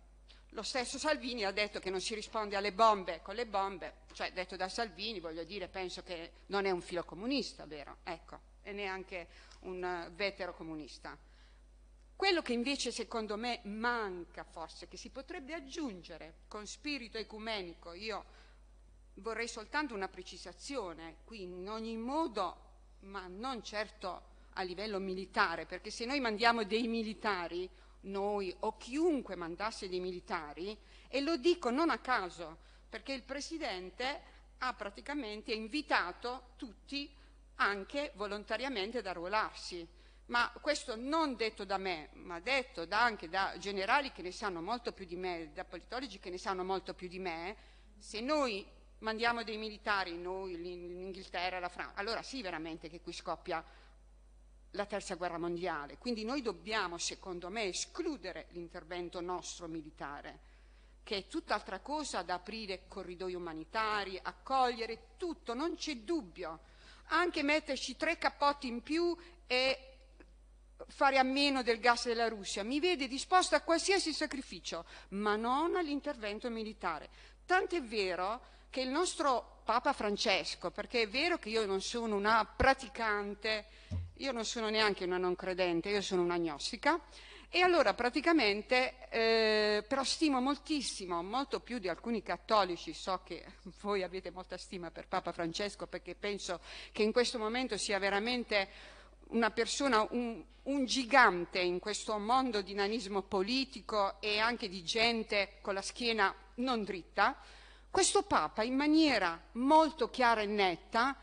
lo stesso Salvini ha detto che non si risponde alle bombe con le bombe, cioè detto da Salvini, voglio dire, penso che non è un filo comunista, vero? Ecco, e neanche un eh, vetero comunista. Quello che invece secondo me manca forse, che si potrebbe aggiungere con spirito ecumenico, io vorrei soltanto una precisazione, qui in ogni modo, ma non certo a livello militare, perché se noi mandiamo dei militari noi o chiunque mandasse dei militari, e lo dico non a caso, perché il Presidente ha praticamente invitato tutti anche volontariamente ad arruolarsi. Ma questo non detto da me, ma detto da anche da generali che ne sanno molto più di me, da politologi che ne sanno molto più di me, se noi mandiamo dei militari, noi, l'Inghilterra, la Francia, allora sì veramente che qui scoppia la terza guerra mondiale. Quindi noi dobbiamo, secondo me, escludere l'intervento nostro militare, che è tutt'altra cosa da aprire corridoi umanitari, accogliere tutto, non c'è dubbio. Anche metterci tre cappotti in più e fare a meno del gas della Russia, mi vede disposta a qualsiasi sacrificio, ma non all'intervento militare. Tant'è vero che il nostro Papa Francesco, perché è vero che io non sono una praticante io non sono neanche una non credente, io sono un'agnostica. E allora praticamente, eh, però stimo moltissimo, molto più di alcuni cattolici, so che voi avete molta stima per Papa Francesco perché penso che in questo momento sia veramente una persona, un, un gigante in questo mondo di nanismo politico e anche di gente con la schiena non dritta, questo Papa in maniera molto chiara e netta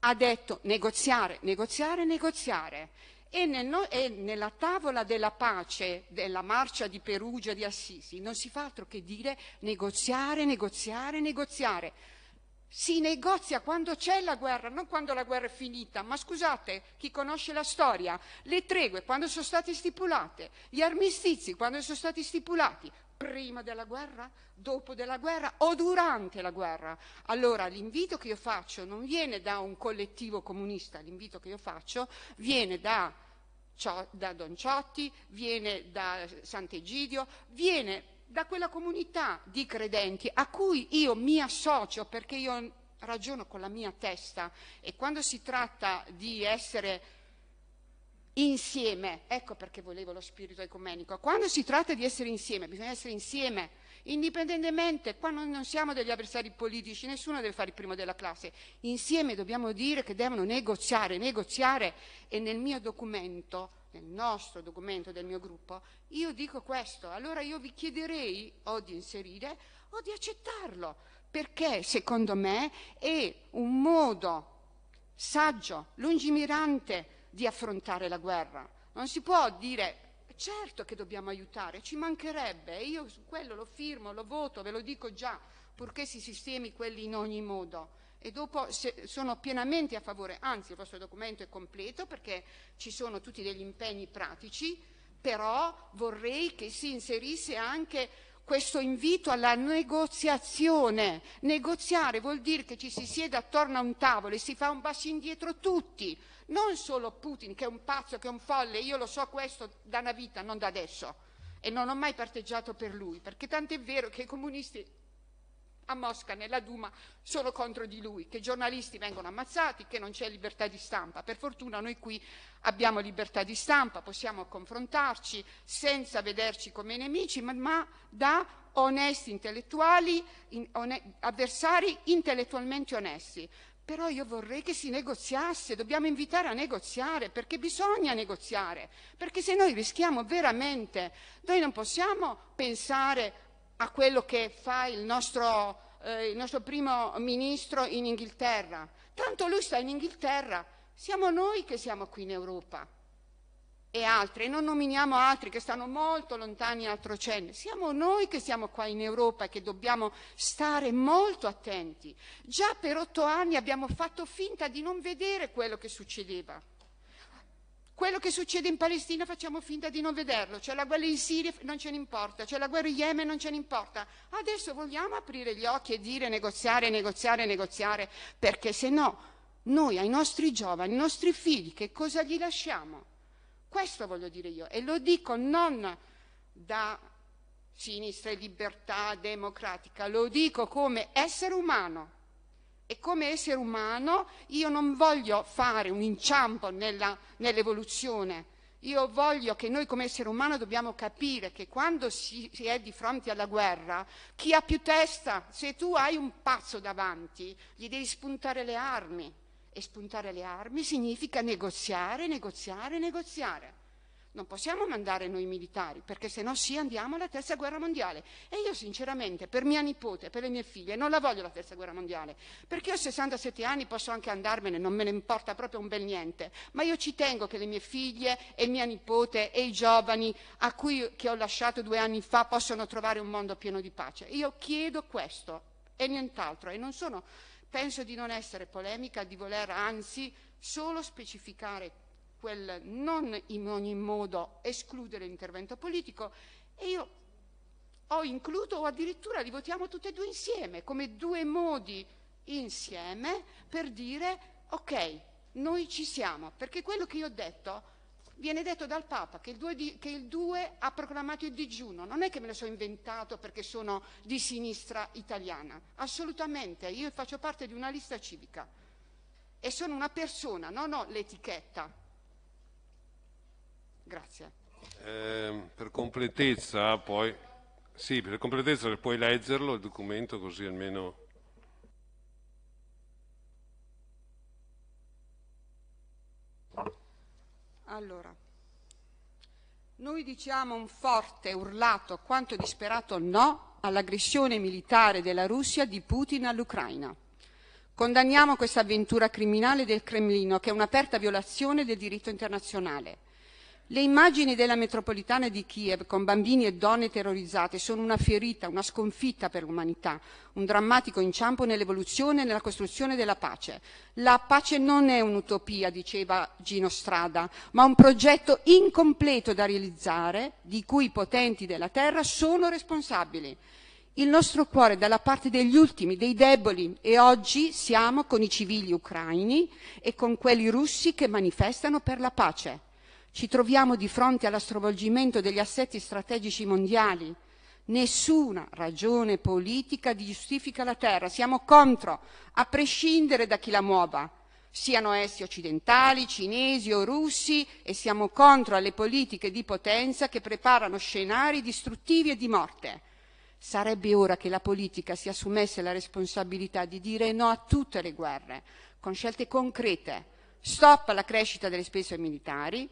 ha detto negoziare, negoziare, negoziare. E, nel e, nella tavola della pace della marcia di Perugia di Assisi non si fa altro che dire negoziare, negoziare, negoziare. Si negozia quando c'è la guerra, non quando la guerra è finita. Ma scusate, chi conosce la storia, le tregue quando sono state stipulate, gli armistizi quando sono stati stipulati, prima della guerra, dopo della guerra o durante la guerra. Allora l'invito che io faccio non viene da un collettivo comunista, l'invito che io faccio viene da, da Don Ciotti, viene da Sant'Egidio, viene da quella comunità di credenti a cui io mi associo perché io ragiono con la mia testa e quando si tratta di essere insieme, ecco perché volevo lo spirito ecumenico, quando si tratta di essere insieme, bisogna essere insieme, indipendentemente, qua noi non siamo degli avversari politici, nessuno deve fare il primo della classe, insieme dobbiamo dire che devono negoziare, negoziare e nel mio documento, nel nostro documento del mio gruppo, io dico questo, allora io vi chiederei o di inserire o di accettarlo, perché secondo me è un modo saggio, lungimirante, di affrontare la guerra. Non si può dire certo che dobbiamo aiutare, ci mancherebbe, io su quello lo firmo, lo voto, ve lo dico già, purché si sistemi quelli in ogni modo. E dopo sono pienamente a favore, anzi il vostro documento è completo perché ci sono tutti degli impegni pratici, però vorrei che si inserisse anche questo invito alla negoziazione. Negoziare vuol dire che ci si siede attorno a un tavolo e si fa un passo indietro tutti, non solo Putin che è un pazzo, che è un folle, io lo so questo da una vita, non da adesso e non ho mai parteggiato per lui, perché tant'è vero che i comunisti a Mosca nella Duma sono contro di lui, che i giornalisti vengono ammazzati, che non c'è libertà di stampa. Per fortuna noi qui abbiamo libertà di stampa, possiamo confrontarci senza vederci come nemici, ma, ma da onesti intellettuali, in, one, avversari intellettualmente onesti. Però io vorrei che si negoziasse, dobbiamo invitare a negoziare, perché bisogna negoziare, perché se noi rischiamo veramente, noi non possiamo pensare a quello che fa il nostro, eh, il nostro primo ministro in Inghilterra. Tanto lui sta in Inghilterra, siamo noi che siamo qui in Europa e altri, non nominiamo altri che stanno molto lontani al trocene, siamo noi che siamo qua in Europa e che dobbiamo stare molto attenti. Già per otto anni abbiamo fatto finta di non vedere quello che succedeva. Quello che succede in Palestina facciamo finta di non vederlo, c'è la guerra in Siria non ce ne importa, c'è la guerra in Yemen non ce ne importa. Adesso vogliamo aprire gli occhi e dire negoziare, negoziare, negoziare, perché se no noi ai nostri giovani, ai nostri figli, che cosa gli lasciamo? Questo voglio dire io e lo dico non da sinistra e libertà democratica, lo dico come essere umano e come essere umano io non voglio fare un inciampo nella, nell'evoluzione, io voglio che noi come essere umano dobbiamo capire che quando si, si, è di fronte alla guerra, chi ha più testa, se tu hai un pazzo davanti, gli devi spuntare le armi. E spuntare le armi significa negoziare, negoziare, negoziare. Non possiamo mandare noi militari, perché se no sì andiamo alla terza guerra mondiale. E io sinceramente, per mia nipote, per le mie figlie, non la voglio la terza guerra mondiale, perché io a 67 anni posso anche andarmene, non me ne importa proprio un bel niente, ma io ci tengo che le mie figlie e mia nipote e i giovani a cui che ho lasciato due anni fa possano trovare un mondo pieno di pace. Io chiedo questo e nient'altro, e non sono, penso di non essere polemica, di voler anzi solo specificare quel non in ogni modo escludere l'intervento politico e io ho includo o addirittura li votiamo tutti e due insieme, come due modi insieme per dire ok, noi ci siamo, perché quello che io ho detto viene detto dal Papa che il, 2 di, che il 2 ha proclamato il digiuno, non è che me lo sono inventato perché sono di sinistra italiana, assolutamente, io faccio parte di una lista civica e sono una persona, non ho l'etichetta Grazie. Eh, per completezza poi, sì, per completezza puoi leggerlo il documento così almeno... Allora, noi diciamo un forte, urlato, quanto disperato no all'aggressione militare della Russia di Putin all'Ucraina. Condanniamo questa avventura criminale del Cremlino che è un'aperta violazione del diritto internazionale le immagini della metropolitana di Kiev con bambini e donne terrorizzate sono una ferita, una sconfitta per l'umanità, un drammatico inciampo nell'evoluzione e nella costruzione della pace. La pace non è un'utopia, diceva Gino Strada, ma un progetto incompleto da realizzare di cui i potenti della terra sono responsabili. Il nostro cuore è dalla parte degli ultimi, dei deboli e oggi siamo con i civili ucraini e con quelli russi che manifestano per la pace. Ci troviamo di fronte allo stravolgimento degli assetti strategici mondiali. Nessuna ragione politica giustifica la terra, siamo contro, a prescindere da chi la muova, siano essi occidentali, cinesi o russi, e siamo contro alle politiche di potenza che preparano scenari distruttivi e di morte. Sarebbe ora che la politica si assumesse la responsabilità di dire no a tutte le guerre, con scelte concrete. Stop alla crescita delle spese militari,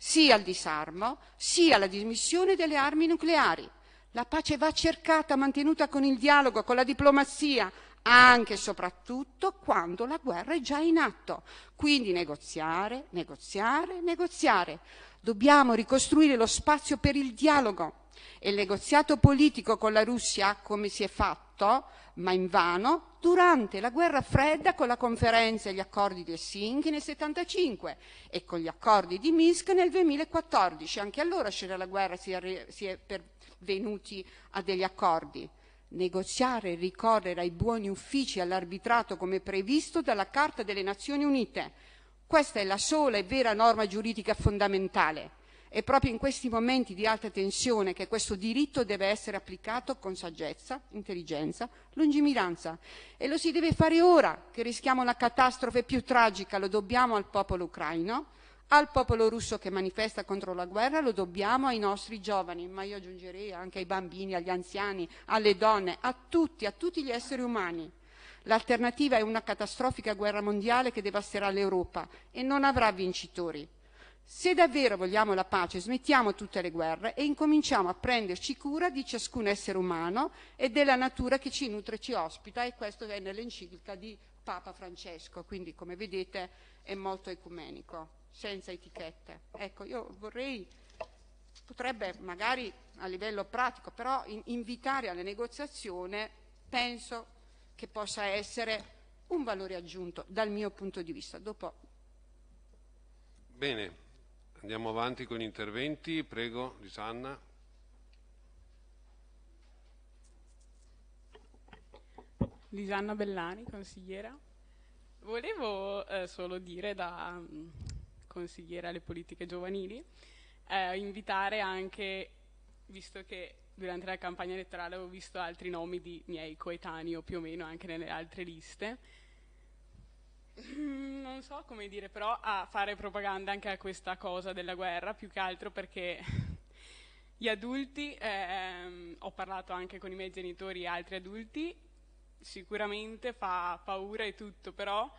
sì al disarmo, sì alla dismissione delle armi nucleari. La pace va cercata, mantenuta con il dialogo, con la diplomazia, anche e soprattutto quando la guerra è già in atto. Quindi negoziare, negoziare, negoziare. Dobbiamo ricostruire lo spazio per il dialogo e il negoziato politico con la Russia, come si è fatto fatto, ma vano, durante la guerra fredda con la conferenza e gli accordi di Helsinki nel 1975 e con gli accordi di Minsk nel 2014. Anche allora c'era la guerra, si è, si è pervenuti a degli accordi. Negoziare e ricorrere ai buoni uffici e all'arbitrato come previsto dalla Carta delle Nazioni Unite. Questa è la sola e vera norma giuridica fondamentale è proprio in questi momenti di alta tensione che questo diritto deve essere applicato con saggezza, intelligenza, lungimiranza e lo si deve fare ora che rischiamo la catastrofe più tragica, lo dobbiamo al popolo ucraino, al popolo russo che manifesta contro la guerra, lo dobbiamo ai nostri giovani, ma io aggiungerei anche ai bambini, agli anziani, alle donne, a tutti, a tutti gli esseri umani. L'alternativa è una catastrofica guerra mondiale che devasterà l'Europa e non avrà vincitori. Se davvero vogliamo la pace, smettiamo tutte le guerre e incominciamo a prenderci cura di ciascun essere umano e della natura che ci nutre e ci ospita e questo è nell'enciclica di Papa Francesco, quindi come vedete è molto ecumenico, senza etichette. Ecco, io vorrei potrebbe magari a livello pratico, però in, invitare alla negoziazione penso che possa essere un valore aggiunto dal mio punto di vista. Dopo... Bene, Andiamo avanti con gli interventi, prego Lisanna. Lisanna Bellani, consigliera. Volevo eh, solo dire da um, consigliera alle politiche giovanili, eh, invitare anche, visto che durante la campagna elettorale ho visto altri nomi di miei coetanei o più o meno anche nelle altre liste, non so come dire, però a fare propaganda anche a questa cosa della guerra, più che altro perché gli adulti, ehm, ho parlato anche con i miei genitori e altri adulti, sicuramente fa paura e tutto, però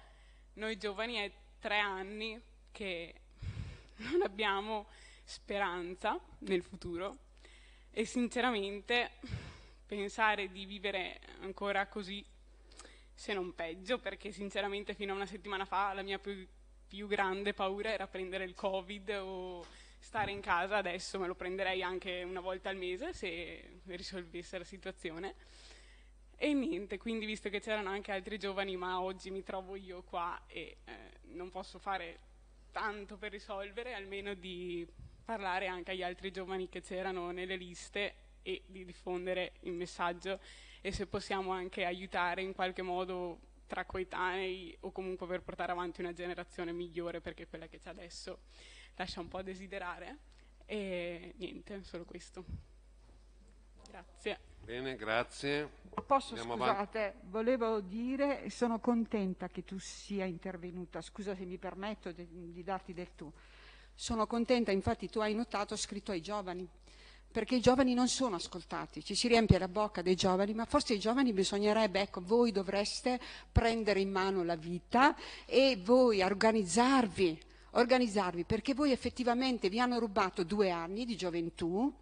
noi giovani è tre anni che non abbiamo speranza nel futuro e sinceramente pensare di vivere ancora così se non peggio, perché sinceramente fino a una settimana fa la mia più, più grande paura era prendere il Covid o stare in casa, adesso me lo prenderei anche una volta al mese se risolvesse la situazione. E niente, quindi visto che c'erano anche altri giovani, ma oggi mi trovo io qua e eh, non posso fare tanto per risolvere, almeno di parlare anche agli altri giovani che c'erano nelle liste e di diffondere il messaggio e se possiamo anche aiutare in qualche modo tra coetanei o comunque per portare avanti una generazione migliore perché quella che c'è adesso lascia un po' a desiderare e niente, solo questo. Grazie. Bene, grazie. Posso, Andiamo scusate, avanti. volevo dire, sono contenta che tu sia intervenuta, scusa se mi permetto di, di darti del tu. Sono contenta, infatti tu hai notato, ho scritto ai giovani, perché i giovani non sono ascoltati, ci si riempie la bocca dei giovani, ma forse ai giovani bisognerebbe, ecco, voi dovreste prendere in mano la vita e voi organizzarvi, organizzarvi, perché voi effettivamente vi hanno rubato due anni di gioventù,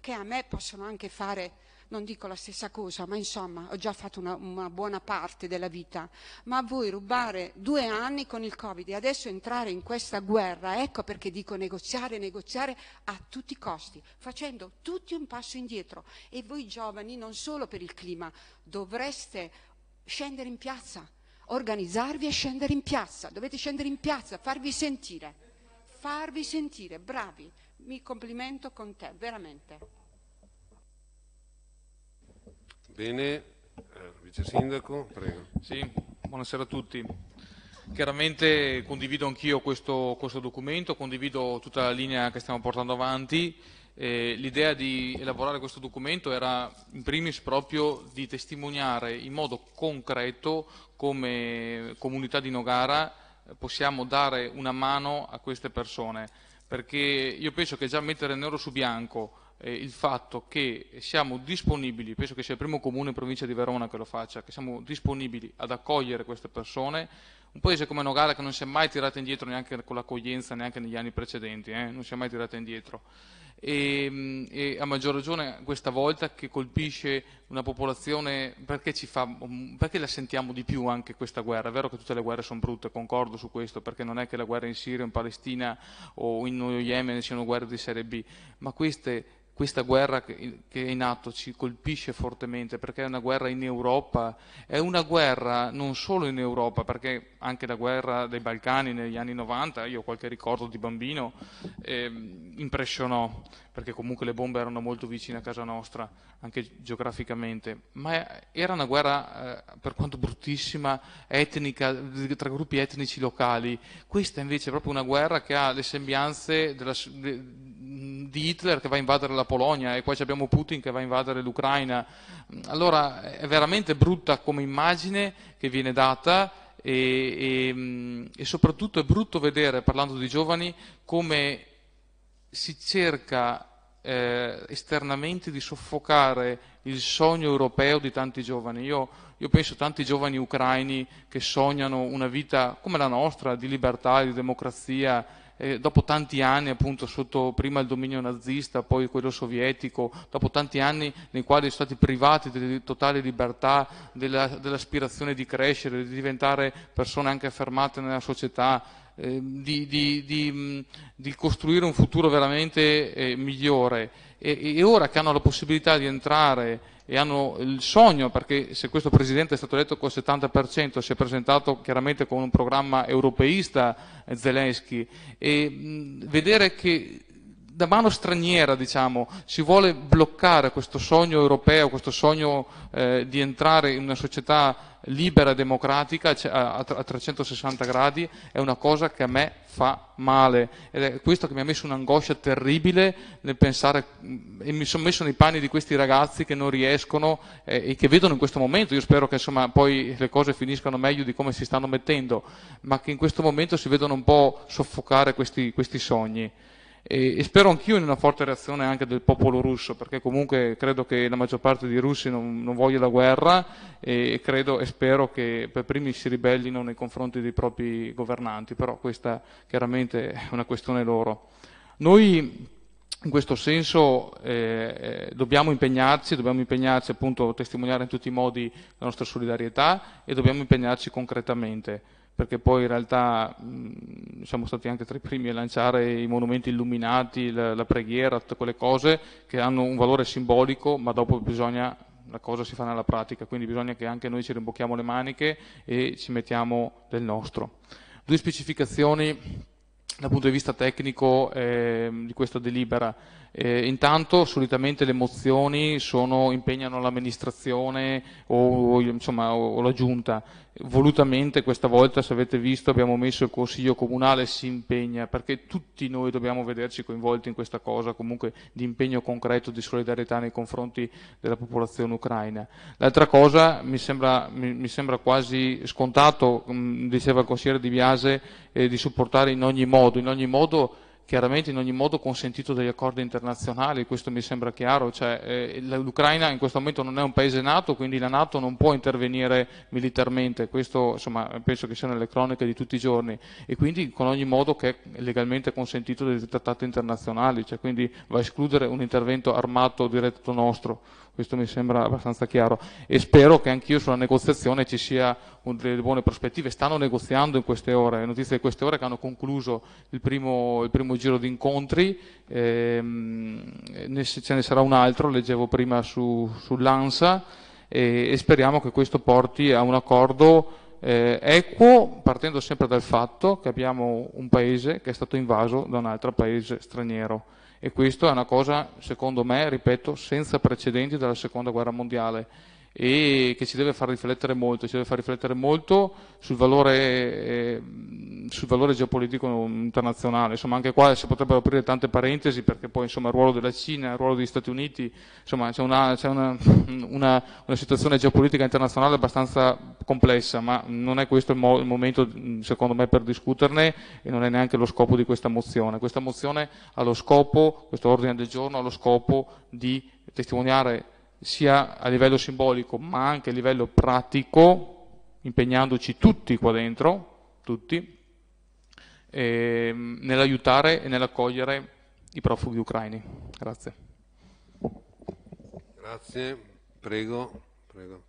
che a me possono anche fare non dico la stessa cosa, ma insomma ho già fatto una, una buona parte della vita, ma a voi rubare due anni con il Covid e adesso entrare in questa guerra, ecco perché dico negoziare, negoziare a tutti i costi, facendo tutti un passo indietro. E voi giovani, non solo per il clima, dovreste scendere in piazza, organizzarvi e scendere in piazza, dovete scendere in piazza, farvi sentire, farvi sentire, bravi, mi complimento con te, veramente. Bene, eh, Vice Sindaco, prego. Sì, buonasera a tutti. Chiaramente condivido anch'io questo, questo, documento, condivido tutta la linea che stiamo portando avanti. Eh, l'idea di elaborare questo documento era in primis proprio di testimoniare in modo concreto come comunità di Nogara possiamo dare una mano a queste persone, perché io penso che già mettere nero su bianco eh, il fatto che siamo disponibili, penso che sia il primo comune in provincia di Verona che lo faccia, che siamo disponibili ad accogliere queste persone, un paese come Nogara che non si è mai tirato indietro neanche con l'accoglienza, neanche negli anni precedenti, eh, non si è mai tirato indietro. E, e, a maggior ragione questa volta che colpisce una popolazione perché, fa, mm, perché, la sentiamo di più anche questa guerra è vero che tutte le guerre sono brutte, concordo su questo perché non è che la guerra in Siria, in Palestina o in Yemen siano guerre di serie B ma queste questa guerra che è in atto ci colpisce fortemente perché è una guerra in Europa, è una guerra non solo in Europa, perché anche la guerra dei Balcani negli anni 90, io ho qualche ricordo di bambino, eh, impressionò, perché comunque le bombe erano molto vicine a casa nostra, anche geograficamente, ma era una guerra, eh, per quanto bruttissima, etnica, tra gruppi etnici locali. Questa invece è proprio una guerra che ha le sembianze della, de, di Hitler che va a invadere la Polonia e poi abbiamo Putin che va a invadere l'Ucraina. Allora è veramente brutta come immagine che viene data e, e, e soprattutto è brutto vedere, parlando di giovani, come si cerca eh, esternamente di soffocare il sogno europeo di tanti giovani. Io, io penso a tanti giovani ucraini che sognano una vita come la nostra, di libertà, di democrazia, eh, dopo tanti anni appunto sotto prima il dominio nazista, poi quello sovietico, dopo tanti anni nei quali sono stati privati di totale libertà, della, dell'aspirazione di crescere, di diventare persone anche affermate nella società, eh, di, di, di, mm, di, costruire un futuro veramente eh, migliore. E, e ora che hanno la possibilità di entrare e hanno il sogno, perché se questo Presidente è stato eletto col 70%, si è presentato chiaramente con un programma europeista eh, Zelensky, e mh, vedere che da mano straniera, diciamo, si vuole bloccare questo sogno europeo, questo sogno eh, di entrare in una società libera e democratica cioè a 360 gradi, è una cosa che a me fa male. Ed è questo che mi ha messo un'angoscia terribile nel pensare, mm, e mi sono messo nei panni di questi ragazzi che non riescono eh, e che vedono in questo momento, io spero che insomma, poi le cose finiscano meglio di come si stanno mettendo, ma che in questo momento si vedono un po' soffocare questi, questi sogni e, e spero anch'io in una forte reazione anche del popolo russo, perché comunque credo che la maggior parte dei russi non, non voglia la guerra e credo e spero che per primi si ribellino nei confronti dei propri governanti, però questa chiaramente è una questione loro. Noi in questo senso eh, eh dobbiamo impegnarci, dobbiamo impegnarci appunto a testimoniare in tutti i modi la nostra solidarietà e dobbiamo impegnarci concretamente perché poi in realtà mh, siamo stati anche tra i primi a lanciare i monumenti illuminati, la, la, preghiera, tutte quelle cose che hanno un valore simbolico, ma dopo bisogna, la cosa si fa nella pratica, quindi bisogna che anche noi ci rimbocchiamo le maniche e ci mettiamo del nostro. Due specificazioni dal punto di vista tecnico eh, di questa delibera. Eh, intanto solitamente le mozioni sono, impegnano l'amministrazione o, o, o, la giunta, volutamente questa volta, se avete visto, abbiamo messo il Consiglio Comunale si impegna, perché tutti noi dobbiamo vederci coinvolti in questa cosa, comunque di impegno concreto, di solidarietà nei confronti della popolazione ucraina. L'altra cosa mi sembra, mi, mi sembra, quasi scontato, mh, diceva il consigliere Di Biase, eh, di supportare in ogni modo, in ogni modo chiaramente in ogni modo consentito dagli accordi internazionali, questo mi sembra chiaro, cioè, eh, l'Ucraina in questo momento non è un paese nato, quindi la Nato non può intervenire militarmente, questo insomma, penso che sia nelle cronache di tutti i giorni, e quindi con ogni modo che è legalmente consentito dai trattati internazionali, cioè, quindi va a escludere un intervento armato diretto nostro questo mi sembra abbastanza chiaro e spero che anch'io sulla negoziazione ci sia un, delle buone prospettive. Stanno negoziando in queste ore, notizie di queste ore che hanno concluso il primo, il primo giro di incontri, ehm, ce ne sarà un altro, leggevo prima su, sull'ANSA e, e, speriamo che questo porti a un accordo eh, equo partendo sempre dal fatto che abbiamo un paese che è stato invaso da un altro paese straniero e questa è una cosa, secondo me, ripeto, senza precedenti dalla seconda guerra mondiale e che ci deve far riflettere molto, ci deve far riflettere molto sul valore, eh, sul valore geopolitico internazionale. Insomma, anche qua si potrebbero aprire tante parentesi perché poi insomma, il ruolo della Cina, il ruolo degli Stati Uniti, insomma c'è una, una, una, una, situazione geopolitica internazionale abbastanza complessa, ma non è questo il, mo il, momento secondo me per discuterne e non è neanche lo scopo di questa mozione. Questa mozione ha lo scopo, questo ordine del giorno ha lo scopo di testimoniare sia a livello simbolico ma anche a livello pratico, impegnandoci tutti qua dentro, tutti, eh, nell'aiutare e nell'accogliere i profughi ucraini. Grazie. Grazie, prego. prego.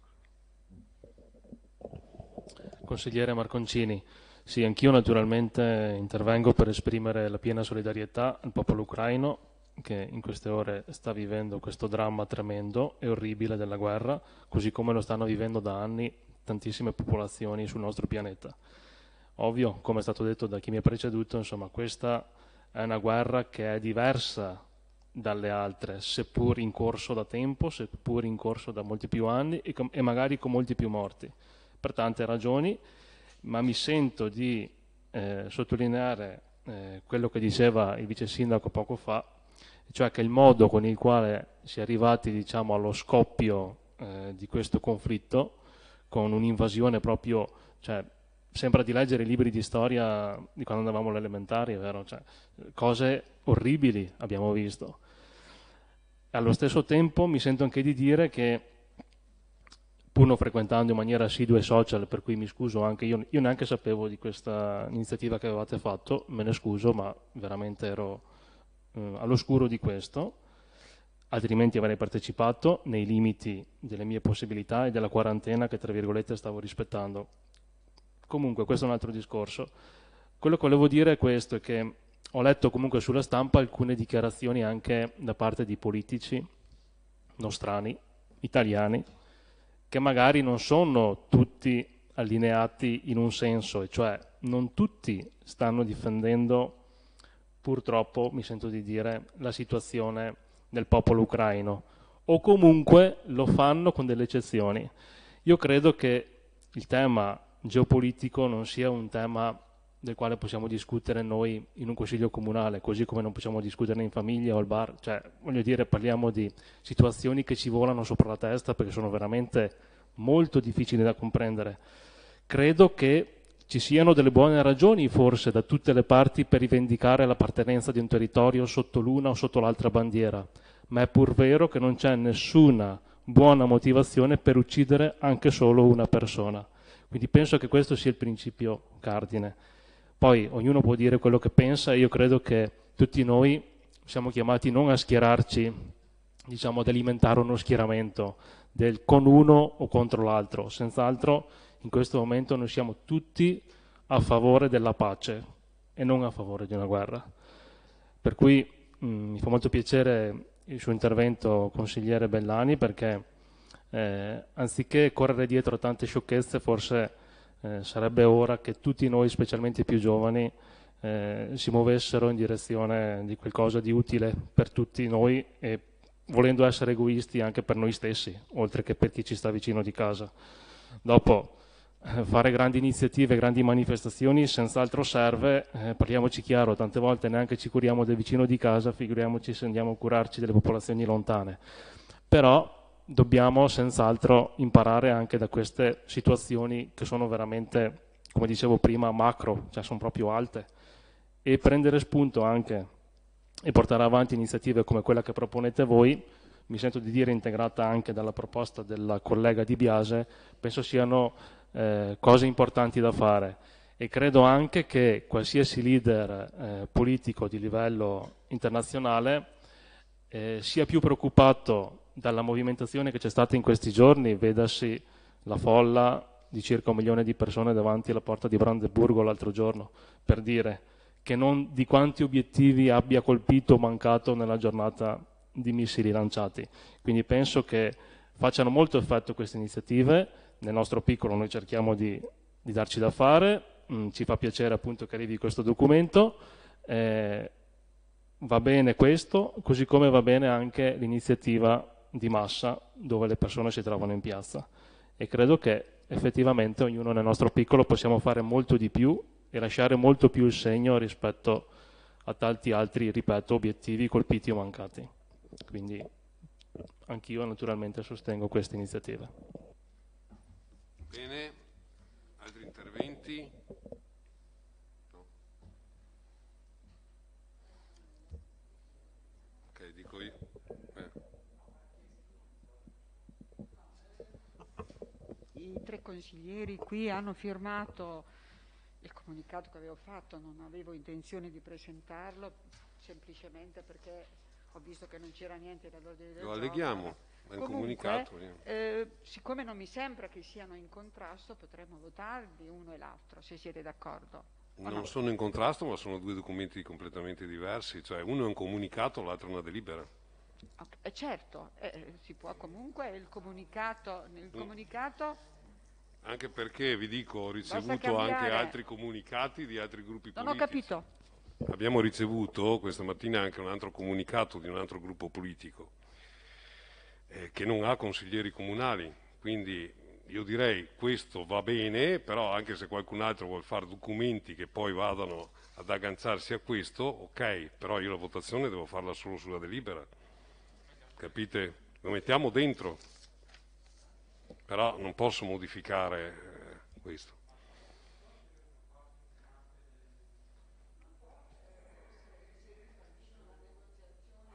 Consigliere Marconcini, sì, anch'io naturalmente intervengo per esprimere la piena solidarietà al popolo ucraino che in queste ore sta vivendo questo dramma tremendo e orribile della guerra, così come lo stanno vivendo da anni tantissime popolazioni sul nostro pianeta. Ovvio, come è stato detto da chi mi ha preceduto, insomma, questa è una guerra che è diversa dalle altre, seppur in corso da tempo, seppur in corso da molti più anni e, com- e magari con molti più morti, per tante ragioni, ma mi sento di eh, sottolineare eh, quello che diceva il vice sindaco poco fa, cioè che il modo con il quale si è arrivati diciamo, allo scoppio eh, di questo conflitto, con un'invasione proprio, cioè, sembra di leggere i libri di storia di quando andavamo all'elementare, vero? Cioè, cose orribili abbiamo visto. Allo stesso tempo mi sento anche di dire che, pur non frequentando in maniera assidua i social, per cui mi scuso anche, io, io neanche sapevo di questa iniziativa che avevate fatto, me ne scuso, ma veramente ero eh, all'oscuro di questo, altrimenti avrei partecipato nei limiti delle mie possibilità e della quarantena che tra virgolette stavo rispettando. Comunque, questo è un altro discorso. Quello che volevo dire è questo, è che ho letto comunque sulla stampa alcune dichiarazioni anche da parte di politici nostrani, italiani, che magari non sono tutti allineati in un senso, e cioè non tutti stanno difendendo purtroppo, mi sento di dire, la situazione del popolo ucraino, o comunque lo fanno con delle eccezioni. Io credo che il tema geopolitico non sia un tema del quale possiamo discutere noi in un consiglio comunale, così come non possiamo discuterne in famiglia o al bar, cioè voglio dire parliamo di situazioni che ci volano sopra la testa perché sono veramente molto difficili da comprendere. Credo che ci siano delle buone ragioni forse da tutte le parti per rivendicare l'appartenenza di un territorio sotto l'una o sotto l'altra bandiera, ma è pur vero che non c'è nessuna buona motivazione per uccidere anche solo una persona. Quindi penso che questo sia il principio cardine. Poi ognuno può dire quello che pensa e io credo che tutti noi siamo chiamati non a schierarci, diciamo ad alimentare uno schieramento del con uno o contro l'altro, senz'altro in questo momento noi siamo tutti a favore della pace e non a favore di una guerra. Per cui mh, mm, mi fa molto piacere il suo intervento, consigliere Bellani, perché eh, anziché correre dietro a tante sciocchezze, forse eh, sarebbe ora che tutti noi, specialmente i più giovani, eh, si muovessero in direzione di qualcosa di utile per tutti noi e volendo essere egoisti anche per noi stessi, oltre che per chi ci sta vicino di casa. Dopo, eh, fare grandi iniziative, grandi manifestazioni senz'altro serve, eh, parliamoci chiaro, tante volte neanche ci curiamo del vicino di casa, figuriamoci se andiamo a curarci delle popolazioni lontane. Però dobbiamo senz'altro imparare anche da queste situazioni che sono veramente, come dicevo prima, macro, cioè sono proprio alte, e prendere spunto anche e portare avanti iniziative come quella che proponete voi, mi sento di dire integrata anche dalla proposta della collega Di Biase, penso siano eh, cose importanti da fare e credo anche che qualsiasi leader eh, politico di livello internazionale eh, sia più preoccupato dalla movimentazione che c'è stata in questi giorni, vedasi la folla di circa un milione di persone davanti alla porta di Brandeburgo l'altro giorno, per dire che non di quanti obiettivi abbia colpito o mancato nella giornata di missili lanciati. Quindi penso che facciano molto effetto queste iniziative nel nostro piccolo noi cerchiamo di, di darci da fare, mm, ci fa piacere appunto che arrivi questo documento, eh, va bene questo, così come va bene anche l'iniziativa di massa dove le persone si trovano in piazza e credo che effettivamente ognuno nel nostro piccolo possiamo fare molto di più e lasciare molto più il segno rispetto a tanti altri, ripeto, obiettivi colpiti o mancati. Quindi anch'io naturalmente sostengo queste iniziative. Bene, altri interventi? No. Ok, dico io. Eh. I tre consiglieri qui hanno firmato il comunicato che avevo fatto, non avevo intenzione di presentarlo semplicemente perché ho visto che non c'era niente da dire. Lo alleghiamo. Comunque, comunicato. Eh, siccome non mi sembra che siano in contrasto, potremmo votarli uno e l'altro, se siete d'accordo. Non no? sono in contrasto, ma sono due documenti completamente diversi, cioè uno è un comunicato, l'altro è una delibera. Okay, eh, certo, eh, eh, si può comunque, il comunicato, nel mm. comunicato anche perché vi dico, ho ricevuto anche altri comunicati di altri gruppi non politici. Non ho capito. Abbiamo ricevuto questa mattina anche un altro comunicato di un altro gruppo politico eh, che non ha consiglieri comunali, quindi io direi questo va bene, però anche se qualcun altro vuole fare documenti che poi vadano ad agganciarsi a questo, ok, però io la votazione devo farla solo sulla delibera, capite? Lo mettiamo dentro, però non posso modificare eh, questo.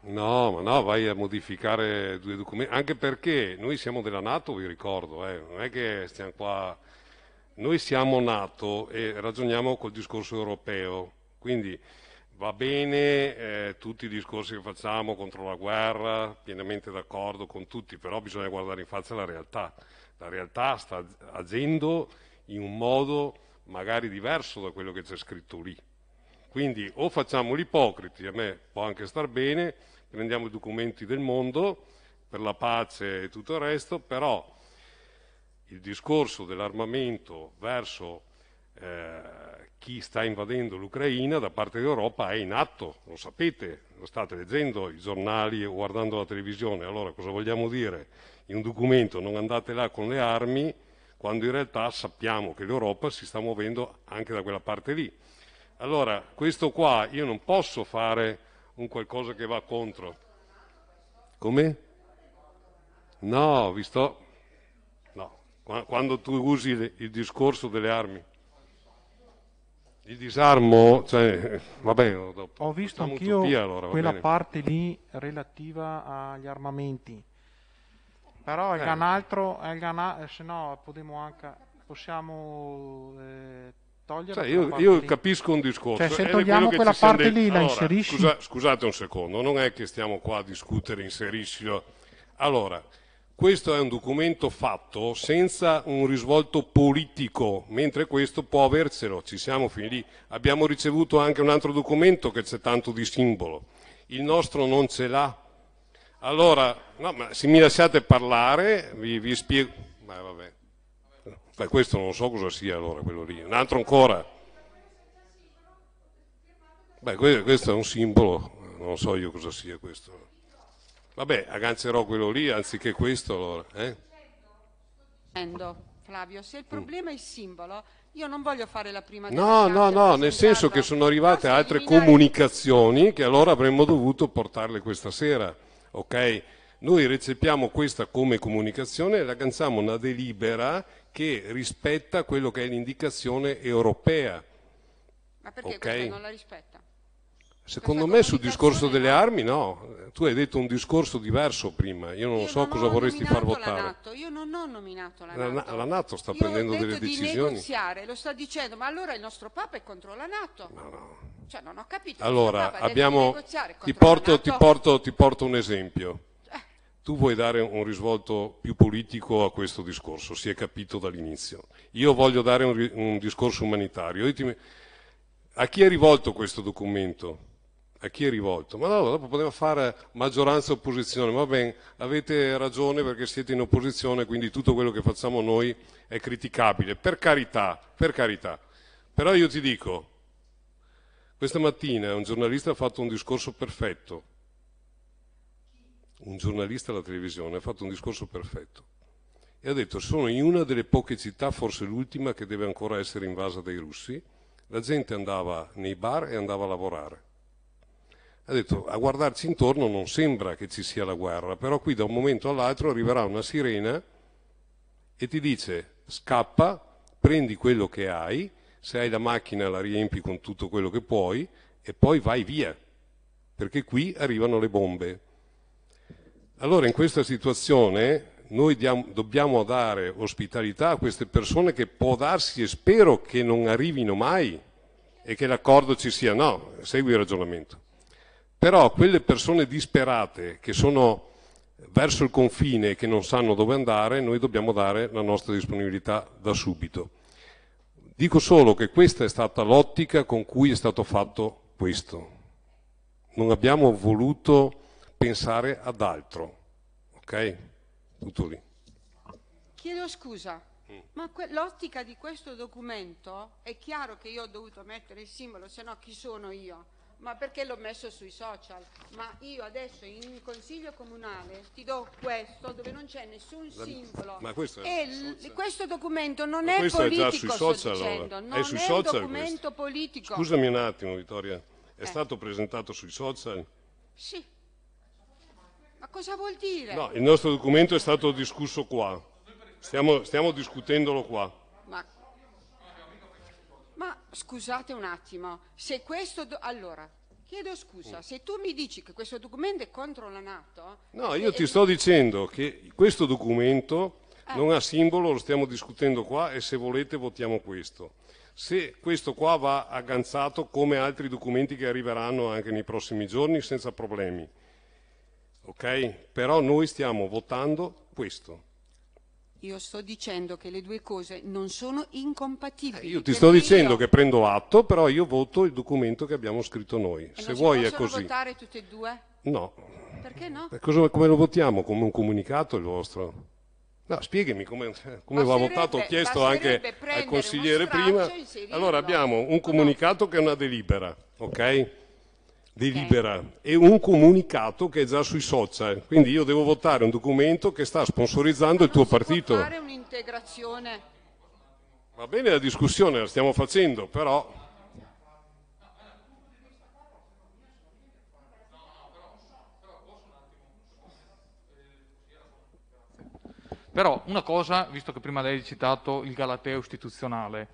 No, ma no, vai a modificare due documenti, anche perché noi siamo della Nato, vi ricordo, eh, non è che stiamo qua... Noi siamo Nato e ragioniamo col discorso europeo, quindi va bene eh, tutti i discorsi che facciamo contro la guerra, pienamente d'accordo con tutti, però bisogna guardare in faccia la realtà. La realtà sta agendo in un modo magari diverso da quello che c'è scritto lì. Quindi o facciamo l'ipocriti, a me può anche star bene, prendiamo i documenti del mondo per la pace e tutto il resto, però il discorso dell'armamento verso eh, chi sta invadendo l'Ucraina da parte dell'Europa è in atto, lo sapete, lo state leggendo i giornali o guardando la televisione. Allora cosa vogliamo dire? In un documento non andate là con le armi quando in realtà sappiamo che l'Europa si sta muovendo anche da quella parte lì. Allora, questo qua io non posso fare un qualcosa che va contro. Come? No, vi sto... No, quando tu usi il discorso delle armi. Il disarmo, cioè, bene, dopo. ho visto anch'io utopia, allora, quella bene. parte lì relativa agli armamenti. Però è eh. un altro, è eh, un, se no anche, possiamo eh, cioè, io, io capisco un discorso. Cioè, se togliamo quella parte lì, la inserisci. Scusa, scusate un secondo, non è che stiamo qua a discutere, inserisci. Allora, questo è un documento fatto senza un risvolto politico, mentre questo può avercelo, ci siamo fin lì. Abbiamo ricevuto anche un altro documento che c'è tanto di simbolo. Il nostro non ce l'ha. Allora, no, ma se mi lasciate parlare, vi, vi spiego. Beh, Beh, questo non so cosa sia allora quello lì, un altro ancora. Beh, questo è un simbolo, non so io cosa sia questo. Vabbè, agganzerò quello lì anziché questo allora. Eh? Flavio, se il mm. problema è il simbolo, io non voglio fare la prima No, no, no, nel senso che sono arrivate altre comunicazioni che allora avremmo dovuto portarle questa sera, ok? Noi recepiamo questa come comunicazione e ragganziamo una delibera che rispetta quello che è l'indicazione europea. Ma perché okay? non la rispetta? Secondo me sul discorso delle armi no, tu hai detto un discorso diverso prima, io non io so non cosa vorresti far votare. La NATO, io non ho nominato la Nato. La, la Nato sta io prendendo delle decisioni. di decisioni. Negoziare, lo sta dicendo, ma allora il nostro Papa è contro la Nato. No, no. Cioè non ho capito. Allora, abbiamo, ti, porto, ti, porto, ti porto un esempio. Tu vuoi dare un risvolto più politico a questo discorso, si è capito dall'inizio. Io voglio dare un, un discorso umanitario. Ti... A chi è rivolto questo documento? A chi è rivolto? Ma no, dopo poteva fare maggioranza e opposizione. Va bene, avete ragione perché siete in opposizione, quindi tutto quello che facciamo noi è criticabile. Per carità, per carità. Però io ti dico, questa mattina un giornalista ha fatto un discorso perfetto un giornalista alla televisione, ha fatto un discorso perfetto e ha detto sono in una delle poche città, forse l'ultima, che deve ancora essere invasa dai russi, la gente andava nei bar e andava a lavorare. Ha detto a guardarci intorno non sembra che ci sia la guerra, però qui da un momento all'altro arriverà una sirena e ti dice scappa, prendi quello che hai, se hai la macchina la riempi con tutto quello che puoi e poi vai via, perché qui arrivano le bombe. Allora in questa situazione noi diamo, dobbiamo dare ospitalità a queste persone che può darsi e spero che non arrivino mai e che l'accordo ci sia, no, segui il ragionamento. Però quelle persone disperate che sono verso il confine e che non sanno dove andare, noi dobbiamo dare la nostra disponibilità da subito. Dico solo che questa è stata l'ottica con cui è stato fatto questo. Non abbiamo voluto pensare ad altro. Ok? Tutto lì. Chiedo scusa, mm. ma l'ottica di questo documento è chiaro che io ho dovuto mettere il simbolo, se no chi sono io? Ma perché l'ho messo sui social? Ma io adesso in consiglio comunale ti do questo dove non c'è nessun simbolo. Ma questo, è e questo documento non ma è politico, è già sui social, dicendo, allora. è sui è social documento questo. politico. Scusami un attimo Vittoria, è eh. stato presentato sui social? Sì. Ma cosa vuol dire? No, il nostro documento è stato discusso qua. Stiamo, stiamo discutendolo qua. Ma, ma, scusate un attimo, se questo... Do... Allora, chiedo scusa, se tu mi dici che questo documento è contro la Nato... No, io e... Eh, ti sto dicendo che questo documento eh. non ha simbolo, lo stiamo discutendo qua e se volete votiamo questo se questo qua va agganzato come altri documenti che arriveranno anche nei prossimi giorni senza problemi ok? Però noi stiamo votando questo. Io sto dicendo che le due cose non sono incompatibili. Eh, io ti cioè, sto dicendo io... che prendo atto, però io voto il documento che abbiamo scritto noi. E Se vuoi è così. Ma votare tutte e due? No. Perché no? Perché eh, come lo votiamo? Come un comunicato il vostro? No, spiegami come, come va votato, ho chiesto anche al consigliere prima. Allora abbiamo un comunicato che è una delibera, ok? delibera okay. e un comunicato che è già sui social. Quindi io devo votare un documento che sta sponsorizzando Ma il tuo partito. fare un'integrazione. Va bene la discussione, la stiamo facendo, però Però una cosa, visto che prima lei ha citato il Galateo istituzionale,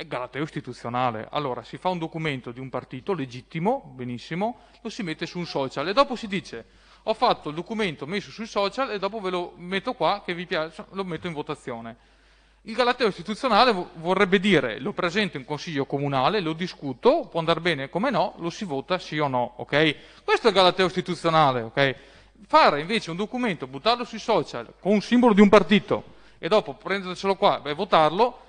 è galateo istituzionale. Allora si fa un documento di un partito legittimo, benissimo, lo si mette su un social e dopo si dice ho fatto il documento messo sui social e dopo ve lo metto qua che vi piace, lo metto in votazione. Il galateo istituzionale vorrebbe dire lo presento in consiglio comunale, lo discuto, può andare bene come no, lo si vota sì o no, okay? Questo è il galateo istituzionale, okay? Fare invece un documento, buttarlo sui social con un simbolo di un partito e dopo prendercelo qua e votarlo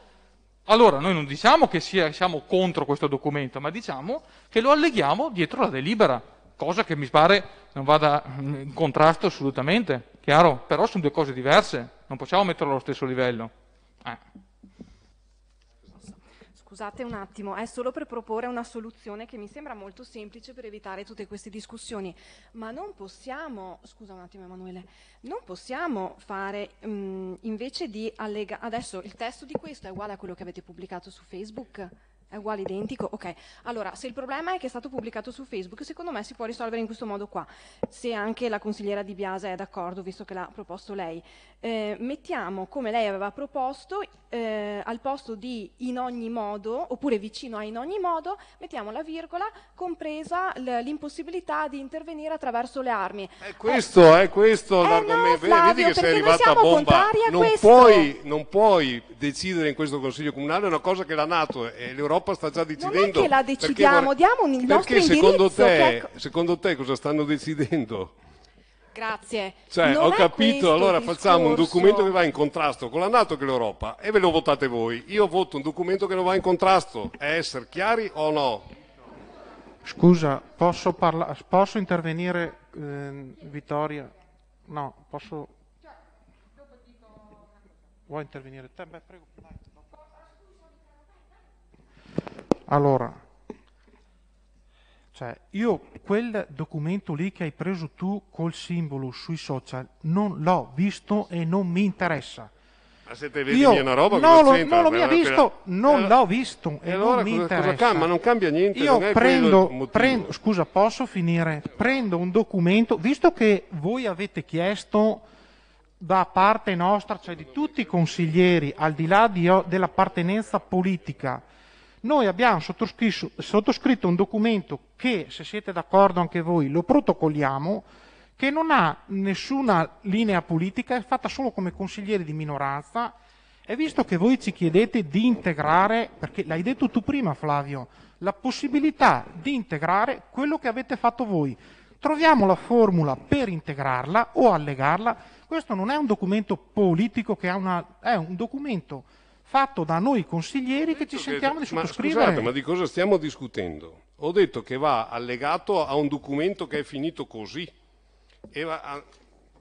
allora noi non diciamo che sia, siamo contro questo documento, ma diciamo che lo alleghiamo dietro la delibera, cosa che mi pare non vada in contrasto assolutamente, chiaro? Però sono due cose diverse, non possiamo metterlo allo stesso livello. Eh. Scusate un attimo, è solo per proporre una soluzione che mi sembra molto semplice per evitare tutte queste discussioni, ma non possiamo, scusa un attimo Emanuele, non possiamo fare mh, mm, invece di allegare, adesso il testo di questo è uguale a quello che avete pubblicato su Facebook? È uguale, identico? Ok. Allora, se il problema è che è stato pubblicato su Facebook, secondo me si può risolvere in questo modo qua. Se anche la consigliera Di Biase è d'accordo, visto che l'ha proposto lei eh, mettiamo, come lei aveva proposto, eh, al posto di in ogni modo, oppure vicino a in ogni modo, mettiamo la virgola, compresa l'impossibilità di intervenire attraverso le armi. È questo, eh, è questo eh, l'argomento. No, Flavio, Vedi che sei arrivata a bomba. Non puoi, non puoi, decidere in questo Consiglio Comunale una cosa che la Nato e l'Europa sta già decidendo. Non è che la decidiamo, perché, diamo il perché nostro perché secondo, te, che... secondo te cosa stanno decidendo? Grazie. Cioè, non ho capito, allora discorso. facciamo un documento che va in contrasto con la Nato che l'Europa e ve lo votate voi. Io voto un documento che non va in contrasto. È essere chiari o no? Scusa, posso, parla- posso intervenire, eh, Vittoria? No, posso... Vuoi intervenire te? Beh, prego. Allora, cioè, io quel documento lì che hai preso tu col simbolo sui social non l'ho visto e non mi interessa. Ma se te vedi io una roba, non lo, non lo mi ha visto, non eh, l'ho visto e, e allora non mi interessa. Cosa cambia? Non cambia niente. Io prendo, prendo, scusa, posso finire? Prendo un documento, visto che voi avete chiesto da parte nostra, cioè di tutti i consiglieri, al di là di, dell'appartenenza politica, noi abbiamo sottoscritto, un documento che, se siete d'accordo anche voi, lo protocolliamo, che non ha nessuna linea politica, è fatta solo come consiglieri di minoranza e visto che voi ci chiedete di integrare, perché l'hai detto tu prima Flavio, la possibilità di integrare quello che avete fatto voi, troviamo la formula per integrarla o allegarla. Questo non è un documento politico, che una, è un documento fatto da noi consiglieri che ci sentiamo che, di sottoscrivere. Ma scusate, ma di cosa stiamo discutendo? Ho detto che va allegato a un documento che è finito così. A...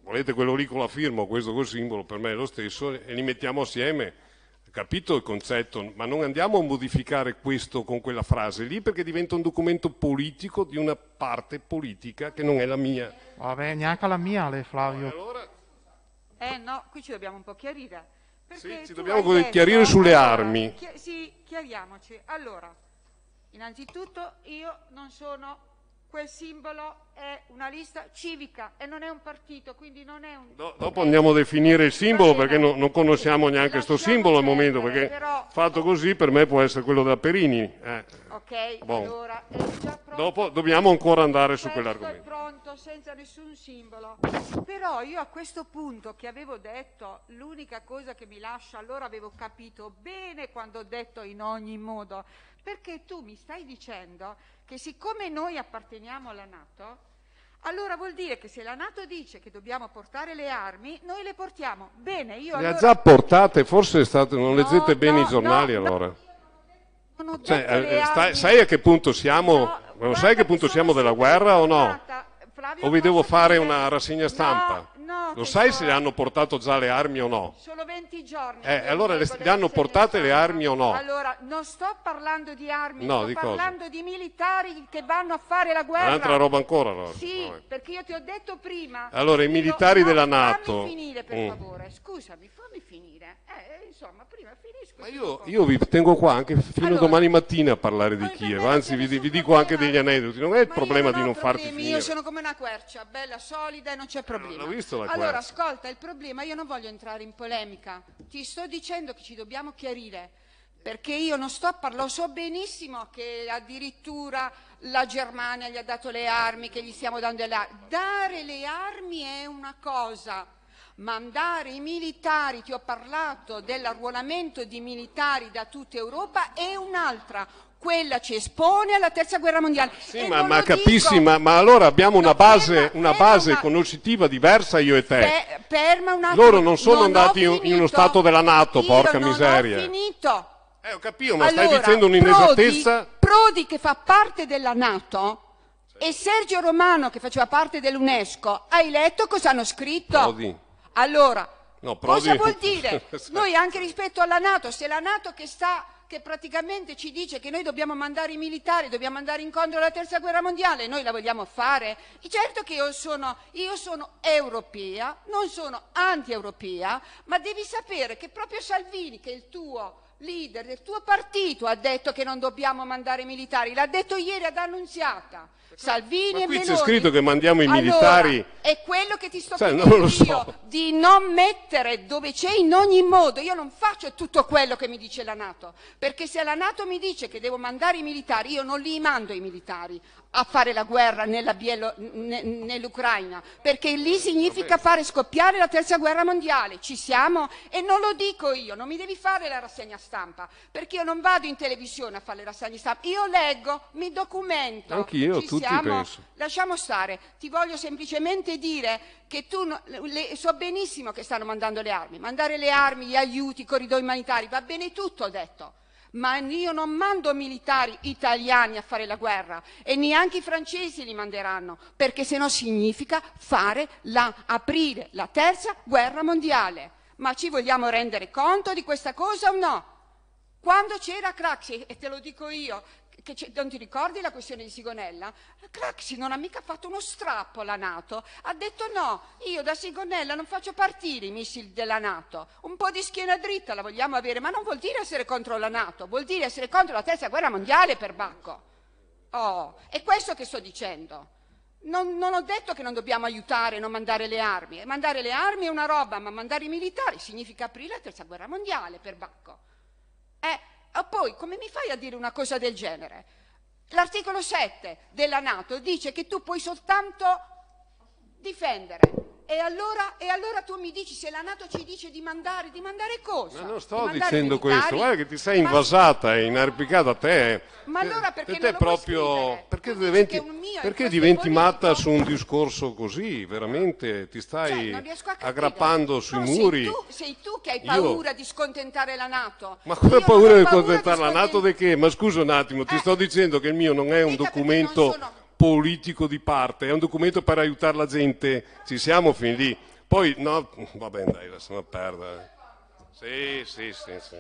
Volete quello lì con la firma, o questo col simbolo, per me è lo stesso, e li mettiamo assieme. Capito il concetto? Ma non andiamo a modificare questo con quella frase lì perché diventa un documento politico di una parte politica che non è la mia. Vabbè, neanche la mia, Ale Flavio. No, allora... Eh no, qui ci dobbiamo un po' chiarire perché sì, ci dobbiamo detto, chiarire sulle eh, armi. Chi sì, chiariamoci. Allora, innanzitutto io non sono quel simbolo è una lista civica e non è un partito, quindi non è un... Do, dopo andiamo a definire il simbolo perché no, non conosciamo neanche questo simbolo al certo, momento, perché però... fatto così per me può essere quello da Perini. Eh. Ok, bon. allora Dopo dobbiamo ancora andare questo su quell'argomento. è pronto senza nessun simbolo. Però io a questo punto che avevo detto, l'unica cosa che mi lascia, allora avevo capito bene quando ho detto in ogni modo, perché tu mi stai dicendo che siccome noi apparteniamo alla Nato, allora vuol dire che se la Nato dice che dobbiamo portare le armi, noi le portiamo. Bene, io Le allora... ha già portate, forse state, non No, leggete bene no, i giornali no, no, allora. Non ho Cioè, detto eh, eh sta- sai a che punto siamo? No, non sai a che punto siamo della guerra o no? Flavio, O vi devo fare dire- una rassegna stampa? No, No, Lo sai se le hanno portato già le armi o no? Sono 20 giorni. Eh, allora le, le hanno portate le armi o no? Allora, non sto parlando di armi, no, sto di parlando cosa? di militari che vanno a fare la guerra. Un'altra roba ancora allora. Sì, no, perché io ti ho detto prima... Allora, i militari io, della Nato... Fammi finire, per mm. favore. Scusami, fammi finire. Eh, eh, insomma, prima finisco. Ma io, io, vi tengo qua anche fino allora, a domani mattina a parlare di Kiev, anzi vi, vi dico anche degli aneddoti, non è il problema di non farti finire. Io sono come una quercia, bella, solida e non c'è problema. Non visto la allora, quercia. ascolta, il problema, io non voglio entrare in polemica, ti sto dicendo che ci dobbiamo chiarire. Perché io non sto a parlare, so benissimo che addirittura la Germania gli ha dato le armi, che gli stiamo dando le armi. Dare le armi è una cosa, mandare i militari, ti ho parlato dell'arruolamento di militari da tutta Europa è un'altra, quella ci espone alla terza guerra mondiale. Sì, ma, ma, capissi, ma, ma, allora abbiamo una base, ferma, una base ferma, conoscitiva diversa io e te. Ferma un attimo. Loro non sono non andati in, in uno stato della Nato, porca non miseria. Ho finito. Eh, ho capito, ma allora, stai dicendo un'inesattezza. Prodi, Prodi che fa parte della Nato e Sergio Romano che faceva parte dell'UNESCO, hai letto cosa hanno scritto? Prodi. Allora, no, cosa vuol dire? Noi anche rispetto alla Nato, se la Nato che sta che praticamente ci dice che noi dobbiamo mandare i militari, dobbiamo andare incontro alla terza guerra mondiale, noi la vogliamo fare? Certo che io sono, io sono europea, non sono anti-europea, ma devi sapere che proprio Salvini, che è il tuo leader del tuo partito, ha detto che non dobbiamo mandare i militari, l'ha detto ieri ad Annunziata. Salvini Ma qui Meloni. c'è scritto che mandiamo i militari... è quello che ti sto Sai, non lo so. io, di non mettere dove c'è in ogni modo. Io non faccio tutto quello che mi dice la Nato, perché se la Nato mi dice che devo mandare i militari, io non li mando i militari a fare la guerra Bielo, ne, nell'Ucraina, perché lì significa fare scoppiare la terza guerra mondiale, ci siamo e non lo dico io, non mi devi fare la rassegna stampa, perché io non vado in televisione a fare la rassegna stampa, io leggo, mi documento, Anch'io, ci siamo, penso. lasciamo stare, ti voglio semplicemente dire che tu no, le, so benissimo che stanno mandando le armi, mandare le armi, gli aiuti, i corridoi umanitari, va bene tutto ho detto ma io non mando militari italiani a fare la guerra e neanche i francesi li manderanno, perché se no significa la, aprire la terza guerra mondiale. Ma ci vogliamo rendere conto di questa cosa o no? Quando c'era Craxi, e te lo dico io, che non ti ricordi la questione di Sigonella? Craxi non ha mica fatto uno strappo alla Nato, ha detto no, io da Sigonella non faccio partire i missili della Nato, un po' di schiena dritta la vogliamo avere, ma non vuol dire essere contro la Nato, vuol dire essere contro la terza guerra mondiale per Bacco. Oh, è questo che sto dicendo. Non, non, ho detto che non dobbiamo aiutare, non mandare le armi. Mandare le armi è una roba, ma mandare i militari significa aprire la terza guerra mondiale per Bacco. Eh, Oh, poi, come mi fai a dire una cosa del genere? L'articolo 7 della Nato dice che tu puoi soltanto difendere, e allora, e allora tu mi dici, se la Nato ci dice di mandare, di mandare cosa? Ma non sto di dicendo militari? questo, guarda che ti sei invasata e inarpicata a te. Eh. Ma allora perché te non lo proprio, Perché diventi, perché diventi matta su un discorso così, veramente ti cioè, stai cioè, aggrappando sui no, muri. Sei tu, sei tu, che hai paura Io... di scontentare la Nato. Ma come Io paura di scontentare la Nato di che? Ma scusa un attimo, ti eh. sto dicendo che il mio non è un Vita documento politico di parte, è un documento per aiutare la gente, ci siamo fin lì. Poi, no, va bene dai, lasciamo perdere. Sì, sì, sì, sì.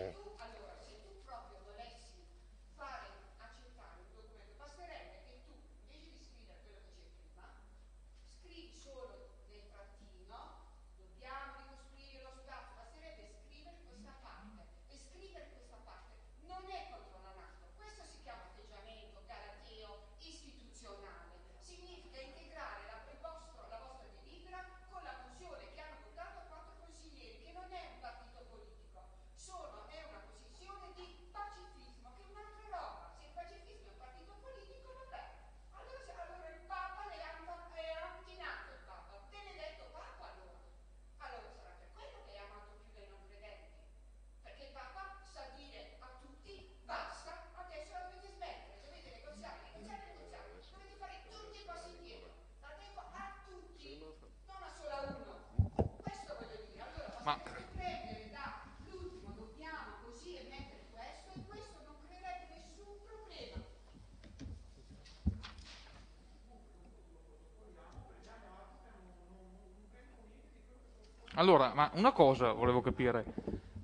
Allora, ma una cosa volevo capire,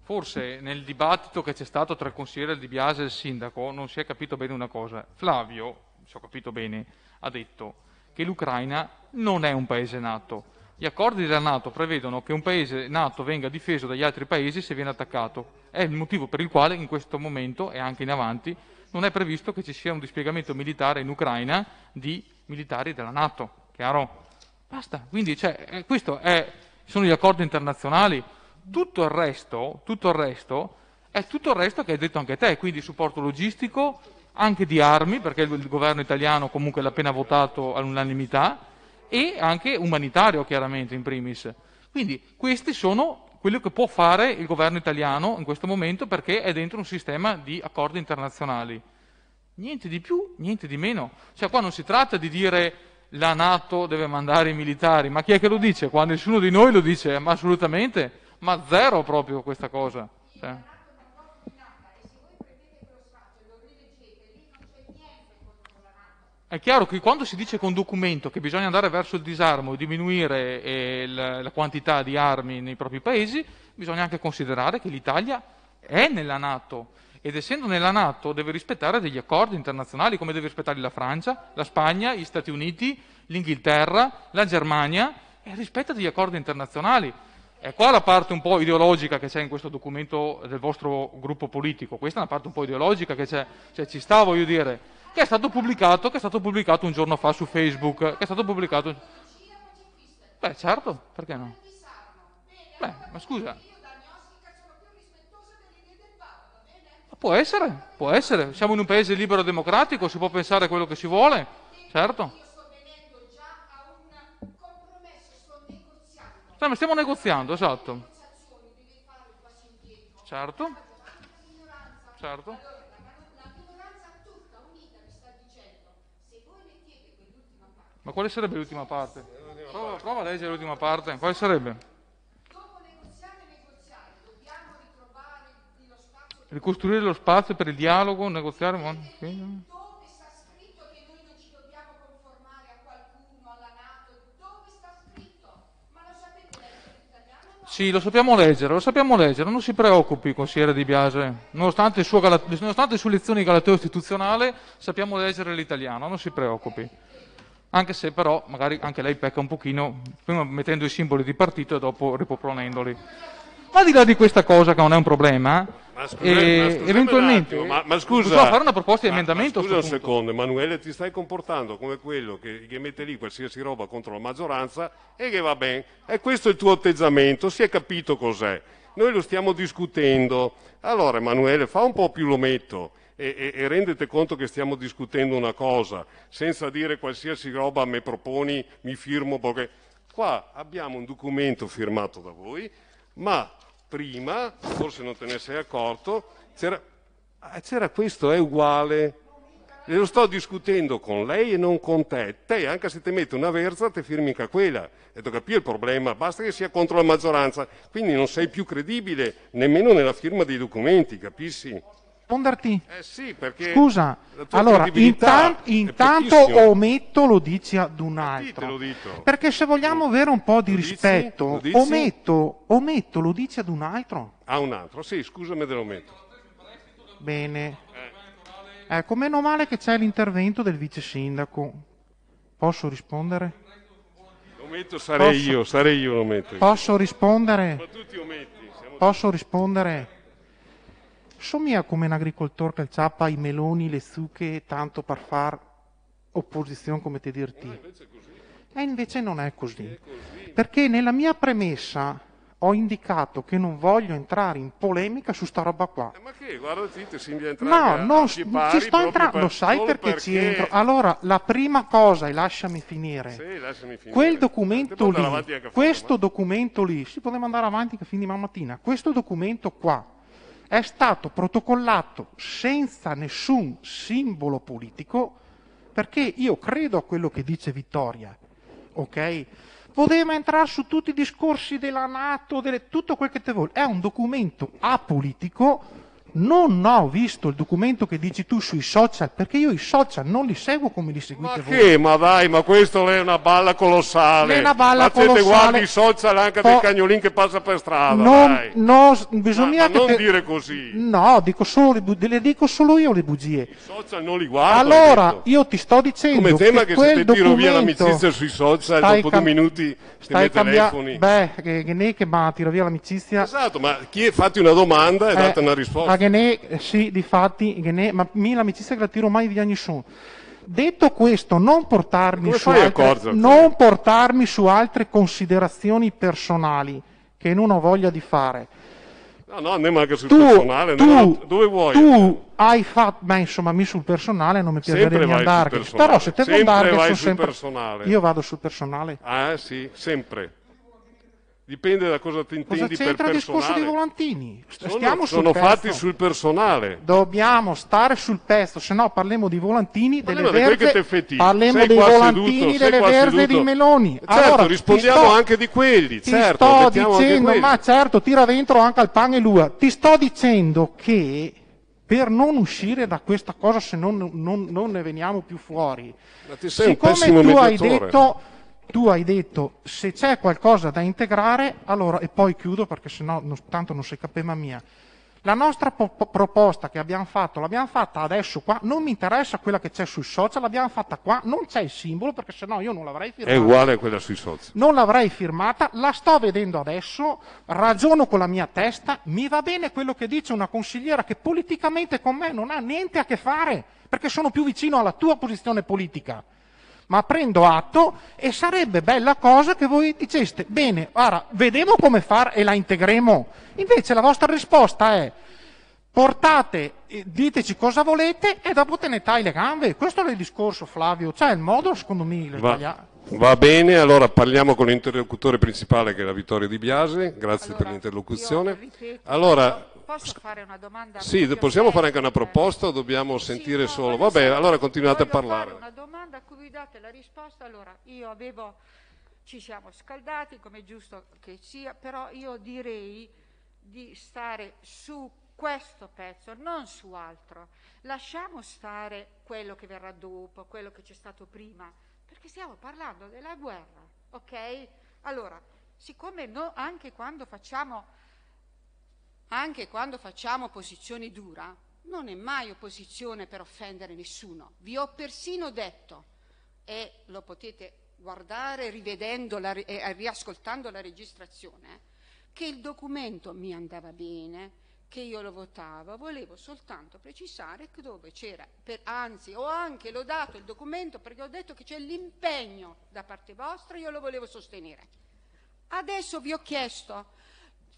forse nel dibattito che c'è stato tra il consigliere Di Biase e il sindaco non si è capito bene una cosa. Flavio, se ho capito bene, ha detto che l'Ucraina non è un paese NATO. Gli accordi della Nato prevedono che un paese NATO venga difeso dagli altri paesi se viene attaccato. È il motivo per il quale in questo momento e anche in avanti non è previsto che ci sia un dispiegamento militare in Ucraina di militari della Nato. Chiaro? Basta. Quindi cioè, eh, questo è ci sono gli accordi internazionali, tutto il resto, tutto il resto è tutto il resto che hai detto anche te, quindi supporto logistico, anche di armi, perché il governo italiano comunque l'ha appena votato all'unanimità, e anche umanitario chiaramente in primis. Quindi questi sono quello che può fare il governo italiano in questo momento perché è dentro un sistema di accordi internazionali. Niente di più, niente di meno. Cioè qua non si tratta di dire la Nato deve mandare i militari, ma chi è che lo dice? Qua nessuno di noi lo dice, ma assolutamente, ma zero proprio questa cosa. Cioè. È chiaro che quando si dice con documento che bisogna andare verso il disarmo e diminuire eh, la, la quantità di armi nei propri paesi, bisogna anche considerare che l'Italia è nella Nato ed essendo nella Nato deve rispettare degli accordi internazionali come deve rispettare la Francia, la Spagna, gli Stati Uniti, l'Inghilterra, la Germania e rispetta degli accordi internazionali. È qua la parte un po' ideologica che c'è in questo documento del vostro gruppo politico, questa è una parte un po' ideologica che c'è, cioè ci sta, voglio dire, che è stato pubblicato, che è stato pubblicato un giorno fa su Facebook, che è stato pubblicato... Beh certo, perché no? Beh, ma scusa, Può essere, può essere. Siamo in un paese libero e democratico, si può pensare quello che si vuole, certo. Cioè, ma stiamo negoziando, esatto. Certo. Certo. Ma quale sarebbe l'ultima parte? Prova, prova a leggere l'ultima parte. Quale sarebbe? Ricostruire lo spazio per il dialogo, negoziare... Dove sta scritto che noi non ci dobbiamo conformare a qualcuno, alla Nato? Dove sta scritto? Ma lo sapete leggere italiano? Sì, lo sappiamo leggere, lo sappiamo leggere, non si preoccupi, consigliere Di Biase. Nonostante, il suo, nonostante le sue lezioni di galateo istituzionale, sappiamo leggere l'italiano, non si preoccupi. Anche se però magari anche lei pecca un pochino, prima mettendo i simboli di partito e dopo riproponendoli. Ma di là di questa cosa che non è un problema, ma scusa, e eh, ma eventualmente ma, ma scusa, possiamo fare una proposta di emendamento. Ma, scusa un secondo, Emanuele, ti stai comportando come quello che, che, mette lì qualsiasi roba contro la maggioranza e che va bene. E questo è il tuo atteggiamento, si è capito cos'è. Noi lo stiamo discutendo. Allora, Emanuele, fa un po' più l'ometto e, e, e rendete conto che stiamo discutendo una cosa, senza dire qualsiasi roba me proponi, mi firmo. Perché... Qua abbiamo un documento firmato da voi, ma prima, forse non te ne sei accorto, c'era, eh, c'era questo, è uguale. E lo sto discutendo con lei e non con te. Te, anche se ti metti una verza, te firmi anche quella. E tu capisci il problema, basta che sia contro la maggioranza. Quindi non sei più credibile nemmeno nella firma dei documenti, capisci? risponderti? Eh sì, perché Scusa, allora intan- intanto ometto lo dici ad un altro. Dite, perché se vogliamo avere un po' di lo rispetto, dici? Lo dici? Ometto, ometto lo dici ad un altro. A un altro, sì, scusami te lo metto. Bene. Eh. Ecco, eh, meno male che c'è l'intervento del vice sindaco. Posso rispondere? L'ometto sarei posso, io, sarei io l'ometto. Posso rispondere? Ma tu ti ometti. Posso rispondere? Somia come un agricoltore che ciappa i meloni, le zucche, tanto per far opposizione, come te dirti. E invece non è così. Perché nella mia premessa ho indicato che non voglio entrare in polemica su sta roba qua. Eh, ma che? Guarda Tito, si invia entrare. No, non ci sto entrando, lo sai perché, perché, ci entro. Allora, la prima cosa, e lasciami finire. Sì, lasciami finire. Quel documento lì, questo fatto, documento lì, si poteva andare avanti fin di mattina, questo documento qua, è stato protocollato senza nessun simbolo politico, perché io credo a quello che dice Vittoria, ok? Poteva entrare su tutti i discorsi della Nato, delle, tutto quel che te vuole. È un documento apolitico non ho visto il documento che dici tu sui social, perché io i social non li seguo come li seguite ma voi. Che? Ma dai, ma questo è una balla colossale. È una balla la colossale. gente guarda i social anche po- dei cagnolini che passa per strada. Non, no, bisogna ma, ma non per... dire così. No, dico solo, le dico solo io le bugie. I social non li guardo. Allora, io ti sto dicendo come tema che, che se te tiro via l'amicizia sui social dopo cam- due minuti stai cambia- telefoni. Beh, che, che ne che ma tiro via l'amicizia. Esatto, ma chi è fatti una domanda e eh, data una risposta. Ghenè, sì, di fatti, Ghenè, ma mi l'amicizia che la tiro mai via nessuno. Detto questo, non portarmi, su altre, non portarmi su altre considerazioni personali che non ho voglia di fare. No, no, andiamo anche sul tu, personale, tu, no, dove vuoi? Tu hai fatto, ma insomma, mi sul personale non mi piacerebbe andare. Però se te devo andare sul sempre... personale. Io vado sul personale. Ah, sì, sempre. Dipende da cosa ti intendi cosa per personale. Cosa c'entra il discorso dei volantini? Sono, sono sul fatti sul personale. Dobbiamo stare sul pezzo, se no parliamo di volantini, parliamo delle di verde, parliamo sei dei volantini, seduto, delle verde e di meloni. Certo, allora, rispondiamo sto, anche di quelli, ti certo. sto dicendo, ma certo, tira dentro anche al pane e l'ua. Ti sto dicendo che per non uscire da questa cosa se non, non, non ne veniamo più fuori, siccome tu mediatore. hai detto tu hai detto se c'è qualcosa da integrare, allora, e poi chiudo perché sennò no, tanto non si capì mia. La nostra po- proposta che abbiamo fatto, l'abbiamo fatta adesso qua, non mi interessa quella che c'è sui social, l'abbiamo fatta qua, non c'è il simbolo perché sennò io non l'avrei firmata. È uguale a quella sui social. Non l'avrei firmata, la sto vedendo adesso, ragiono con la mia testa, mi va bene quello che dice una consigliera che politicamente con me non ha niente a che fare, perché sono più vicino alla tua posizione politica ma prendo atto e sarebbe bella cosa che voi diceste, bene, ora vediamo come fare e la integremo. Invece la vostra risposta è, portate, eh, diteci cosa volete e dopo tenete le gambe. Questo è il discorso, Flavio, cioè il modo secondo me va, va bene, allora parliamo con l'interlocutore principale che è la Vittoria Di Biase, grazie allora, per l'interlocuzione. allora, Posso fare una domanda? Sì, possiamo fare anche una proposta, o dobbiamo sì, sentire no, solo. bene, allora continuate a parlare. Fare una domanda a cui vi date la risposta. Allora, io avevo, ci siamo scaldati, come è giusto che sia, però io direi di stare su questo pezzo, non su altro. Lasciamo stare quello che verrà dopo, quello che c'è stato prima, perché stiamo parlando della guerra, ok? Allora, siccome no, anche quando facciamo anche quando facciamo opposizione dura, non è mai opposizione per offendere nessuno. Vi ho persino detto, e lo potete guardare rivedendo la, e eh, riascoltando la registrazione, che il documento mi andava bene, che io lo votavo, volevo soltanto precisare dove c'era, per, anzi ho anche lodato il documento perché ho detto che c'è l'impegno da parte vostra, io lo volevo sostenere. Adesso vi ho chiesto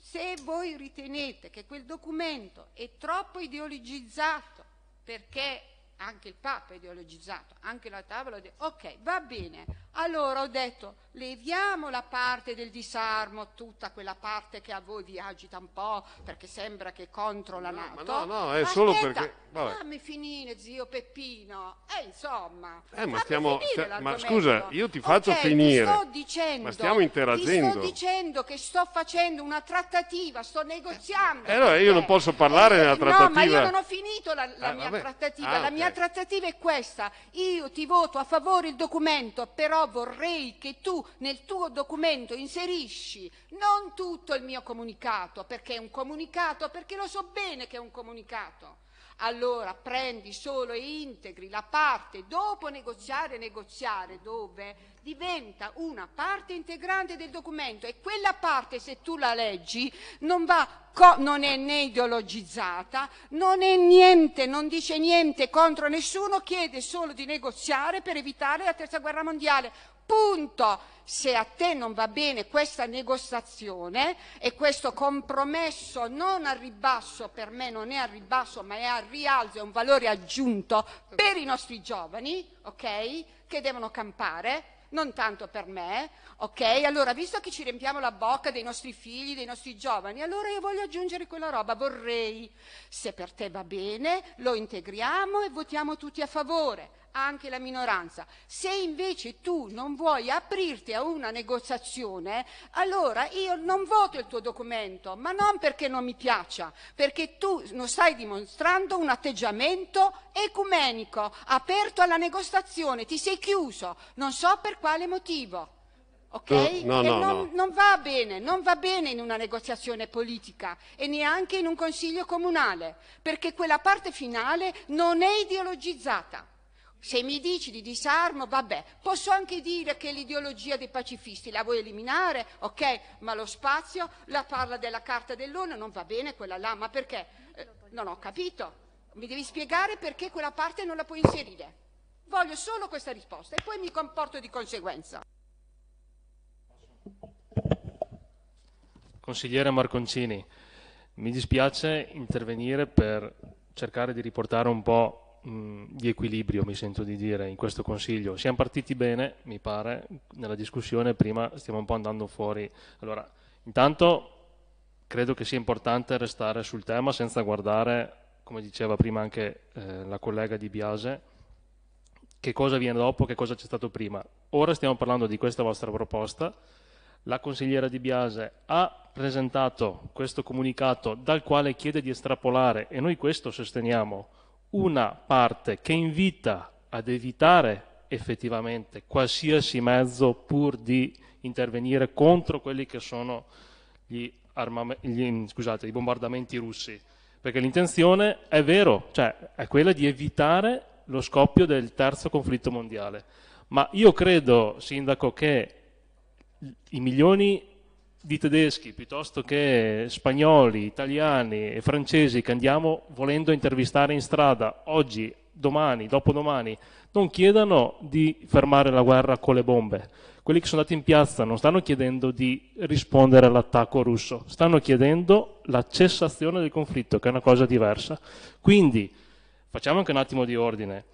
se voi ritenete che quel documento è troppo ideologizzato, perché anche il Papa è ideologizzato, anche la tavola... Ok, va bene, allora ho detto, leviamo la parte del disarmo, tutta quella parte che a voi vi agita un po', perché sembra che contro la Nato. No, no, no, è Aspetta, solo perché... Vabbè. Fammi finire, zio Peppino. E eh, insomma... Eh, ma, stiamo, sta, ma scusa, io ti faccio okay, finire. Ti sto dicendo, ma stiamo interagendo. sto dicendo che sto facendo una trattativa, sto negoziando. Eh, eh allora io non eh, posso parlare della eh, trattativa. No, ma io non ho finito la, la ah, mia vabbè. trattativa. Ah, la okay. mia trattativa è questa. Io ti voto a favore il documento, però vorrei che tu nel tuo documento inserisci non tutto il mio comunicato, perché è un comunicato, perché lo so bene che è un comunicato, allora prendi solo e integri la parte dopo negoziare e negoziare dove diventa una parte integrante del documento e quella parte se tu la leggi non, va non è né ideologizzata, non è niente, non dice niente contro nessuno, chiede solo di negoziare per evitare la terza guerra mondiale. Punto. Se a te non va bene questa negoziazione e questo compromesso non a ribasso, per me non è a ribasso ma è a rialzo, è un valore aggiunto per i nostri giovani, ok? Che devono campare, non tanto per me, ok? Allora, visto che ci riempiamo la bocca dei nostri figli, dei nostri giovani, allora io voglio aggiungere quella roba, vorrei, se per te va bene, lo integriamo e votiamo tutti a favore anche la minoranza. Se invece tu non vuoi aprirti a una negoziazione, allora io non voto il tuo documento, ma non perché non mi piaccia, perché tu non stai dimostrando un atteggiamento ecumenico, aperto alla negoziazione, ti sei chiuso, non so per quale motivo. Okay? No, no, no, non, non, va bene, non va bene in una negoziazione politica e neanche in un consiglio comunale, perché quella parte finale non è ideologizzata. Se mi dici di disarmo, vabbè, posso anche dire che l'ideologia dei pacifisti la vuoi eliminare, ok, ma lo spazio, la parla della Carta dell'ONU, non va bene quella là, ma perché? Eh, non ho capito. Mi devi spiegare perché quella parte non la puoi inserire. Voglio solo questa risposta e poi mi comporto di conseguenza. Consigliere Marconcini, mi dispiace intervenire per cercare di riportare un po' di equilibrio, mi sento di dire, in questo Consiglio. Siamo partiti bene, mi pare, nella discussione, prima stiamo un po' andando fuori. Allora, intanto credo che sia importante restare sul tema senza guardare, come diceva prima anche eh, la collega di Biase, che cosa viene dopo, che cosa c'è stato prima. Ora stiamo parlando di questa vostra proposta. La consigliera di Biase ha presentato questo comunicato dal quale chiede di estrapolare, e noi questo sosteniamo, una parte che invita ad evitare effettivamente qualsiasi mezzo pur di intervenire contro quelli che sono gli, gli scusate, i bombardamenti russi. Perché l'intenzione è vero, cioè è quella di evitare lo scoppio del terzo conflitto mondiale. Ma io credo, Sindaco, che i milioni di tedeschi piuttosto che spagnoli, italiani e francesi che andiamo volendo intervistare in strada oggi, domani, dopodomani, non chiedano di fermare la guerra con le bombe. Quelli che sono andati in piazza non stanno chiedendo di rispondere all'attacco russo, stanno chiedendo la cessazione del conflitto, che è una cosa diversa. Quindi facciamo anche un attimo di ordine.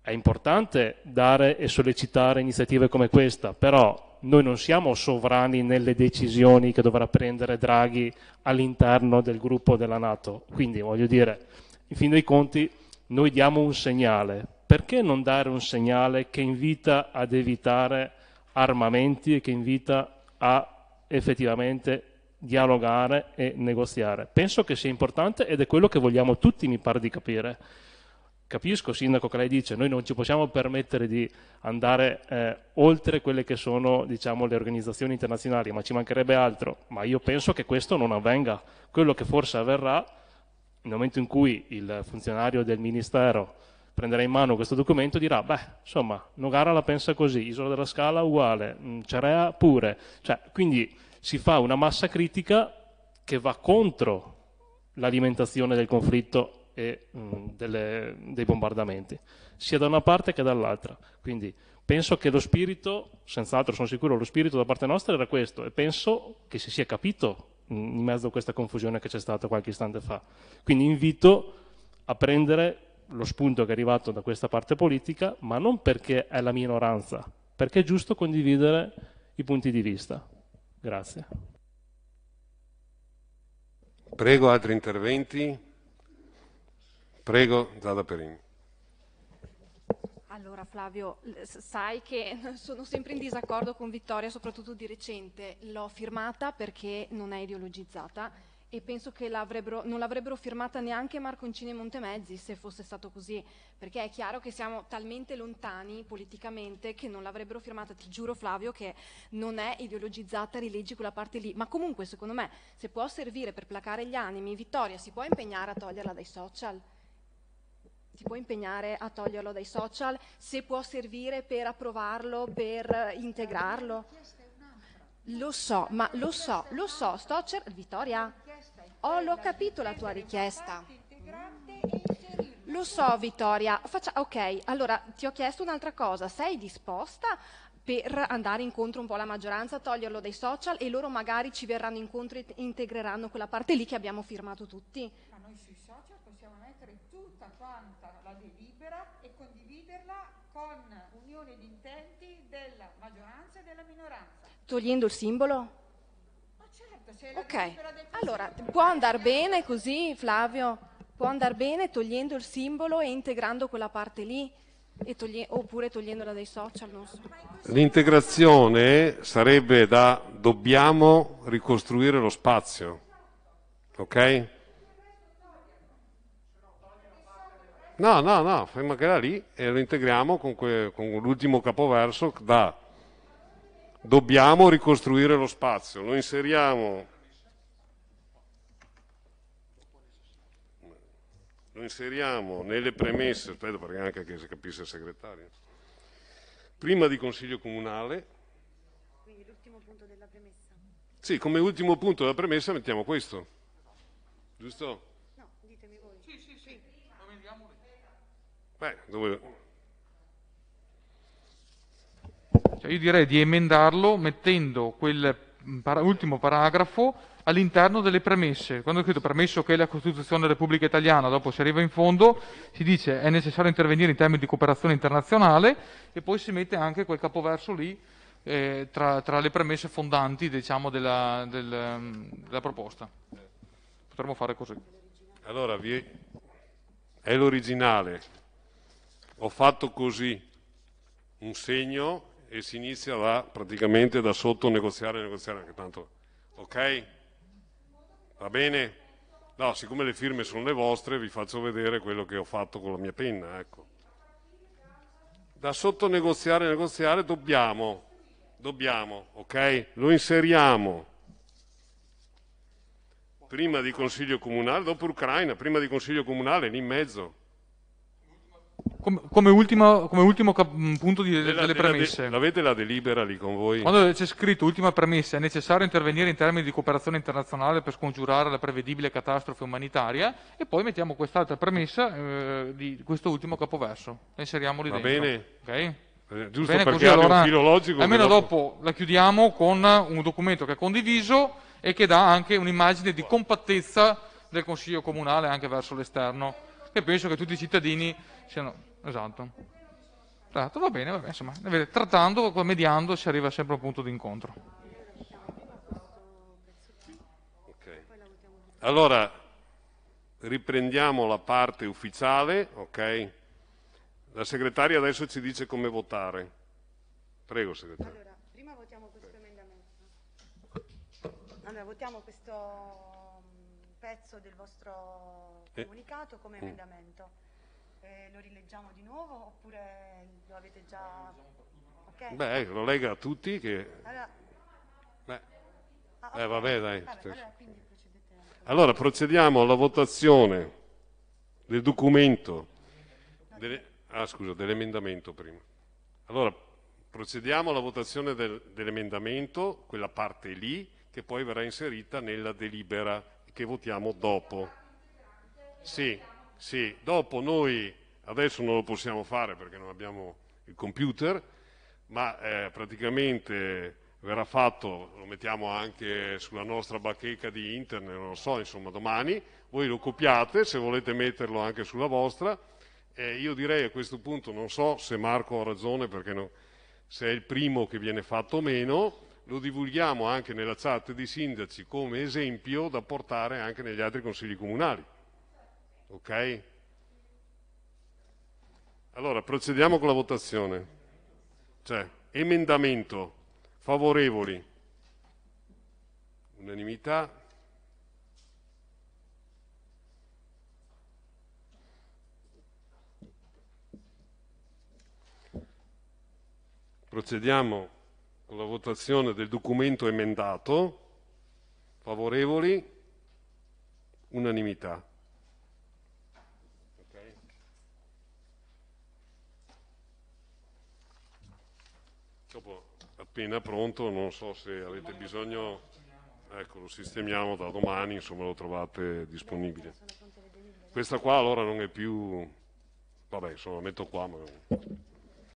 È importante dare e sollecitare iniziative come questa, però noi non siamo sovrani nelle decisioni che dovrà prendere Draghi all'interno del gruppo della Nato. Quindi voglio dire, in fin dei conti, noi diamo un segnale. Perché non dare un segnale che invita ad evitare armamenti e che invita a effettivamente dialogare e negoziare? Penso che sia importante ed è quello che vogliamo tutti, mi pare di capire. Capisco, Sindaco, che lei dice noi non ci possiamo permettere di andare eh, oltre quelle che sono diciamo, le organizzazioni internazionali, ma ci mancherebbe altro. Ma io penso che questo non avvenga. Quello che forse avverrà nel momento in cui il funzionario del Ministero prenderà in mano questo documento dirà, beh, insomma, Nogara la pensa così, Isola della Scala uguale, mm, Cerea pure. Cioè, quindi si fa una massa critica che va contro l'alimentazione del conflitto e mh, mm, delle, dei bombardamenti, sia da una parte che dall'altra. Quindi penso che lo spirito, senz'altro sono sicuro, lo spirito da parte nostra era questo e penso che si sia capito mm, in mezzo a questa confusione che c'è stata qualche istante fa. Quindi invito a prendere lo spunto che è arrivato da questa parte politica, ma non perché è la minoranza, perché è giusto condividere i punti di vista. Grazie. Prego altri interventi. Prego, Zada Perini. Allora Flavio, sai che sono sempre in disaccordo con Vittoria, soprattutto di recente. L'ho firmata perché non è ideologizzata e penso che non l'avrebbero firmata neanche Marconcini e Montemezzi se fosse stato così, perché è chiaro che siamo talmente lontani politicamente che non l'avrebbero firmata, ti giuro Flavio che non è ideologizzata, rileggi quella parte lì, ma comunque secondo me se può servire per placare gli animi, Vittoria si può impegnare a toglierla dai social? ti può impegnare a toglierlo dai social, se può servire per approvarlo, per integrarlo. Lo so, ma lo so, lo so, sto cercando... Vittoria, ho l'ho capito la tua richiesta. Lo so, Vittoria. Faccia... Ok, allora ti ho chiesto un'altra cosa. Sei disposta per andare incontro un po' alla maggioranza, toglierlo dai social e loro magari ci verranno incontro e integreranno quella parte lì che abbiamo firmato tutti? con unione di intenti della maggioranza e della minoranza. Togliendo il simbolo? Ma certo, se Ok, allora può andare bene così Flavio? Può andare bene togliendo il simbolo e integrando quella parte lì? Toglie, oppure togliendola dai social? Non so. L'integrazione sarebbe da dobbiamo ricostruire lo spazio, ok? No, no, no, ferma che era lì e lo integriamo con, que, con l'ultimo capoverso da dobbiamo ricostruire lo spazio, lo inseriamo, lo inseriamo nelle premesse, aspetta perché anche che si capisse il segretario, prima di Consiglio Comunale. Quindi l'ultimo punto della premessa. Sì, come ultimo punto della premessa mettiamo questo, giusto? Beh, dove... cioè io direi di emendarlo mettendo quel para ultimo paragrafo all'interno delle premesse. Quando ho scritto premesso che è la Costituzione della Repubblica Italiana, dopo si arriva in fondo, si dice è necessario intervenire in termini di cooperazione internazionale e poi si mette anche quel capoverso lì eh, tra, tra, le premesse fondanti diciamo, della, del, della, proposta. Potremmo fare così. Allora, vi... è l'originale ho fatto così un segno e si inizia da, praticamente da sotto negoziare, negoziare, anche tanto, ok? Va bene? No, siccome le firme sono le vostre, vi faccio vedere quello che ho fatto con la mia penna, ecco. Da sotto negoziare, negoziare, dobbiamo, dobbiamo, ok? Lo inseriamo prima di Consiglio Comunale, dopo Ucraina, prima di Consiglio Comunale, lì in mezzo, come, come, ultimo, come ultimo mm, punto di, della, delle premesse. De, Avete la delibera lì con voi? Quando c'è scritto ultima premessa, è necessario intervenire in termini di cooperazione internazionale per scongiurare la prevedibile catastrofe umanitaria e poi mettiamo quest'altra premessa eh, di questo ultimo capoverso. La inseriamo lì Va dentro. bene. Okay? Eh, giusto bene, perché allora, un filologico. Almeno dopo la chiudiamo con un documento che è condiviso e che dà anche un'immagine di compattezza del Consiglio Comunale anche verso l'esterno che penso che tutti i cittadini siano... Esatto. esatto va bene, va bene, insomma, trattando, mediando si arriva sempre a un punto d'incontro. Okay. Allora, riprendiamo la parte ufficiale, ok? La segretaria adesso ci dice come votare. Prego, segretaria. Allora, prima votiamo questo emendamento. Allora, votiamo questo pezzo del vostro eh. comunicato come mm. emendamento. Eh, lo rileggiamo di nuovo oppure lo avete già... Okay. Beh, ecco, lo lega a tutti che... Allora... Beh. Ah, eh, okay. eh, vabbè, dai. Vabbè, cioè- allora, allora, procediamo alla votazione del documento, no, delle... ah scusa, dell'emendamento prima. Allora, procediamo alla votazione del, dell'emendamento, quella parte lì, che poi verrà inserita nella delibera che votiamo dopo. Sì, sì, dopo noi adesso non lo possiamo fare perché non abbiamo il computer, ma eh, praticamente verrà fatto, lo mettiamo anche sulla nostra bacheca di internet, non lo so, insomma domani, voi lo copiate, se volete metterlo anche sulla vostra, eh, io direi a questo punto, non so se Marco ha ragione perché no, se è il primo che viene fatto o meno, lo divulghiamo anche nella chat dei sindaci come esempio da portare anche negli altri consigli comunali. Ok? Allora, procediamo con la votazione. Cioè, emendamento, favorevoli, unanimità. Procediamo con la votazione del documento emendato. Favorevoli? Unanimità. Dopo, appena pronto, non so se avete bisogno... Ecco, lo sistemiamo da domani, insomma lo trovate disponibile. Questa qua allora non è più... Vabbè, insomma, la metto qua. Ma...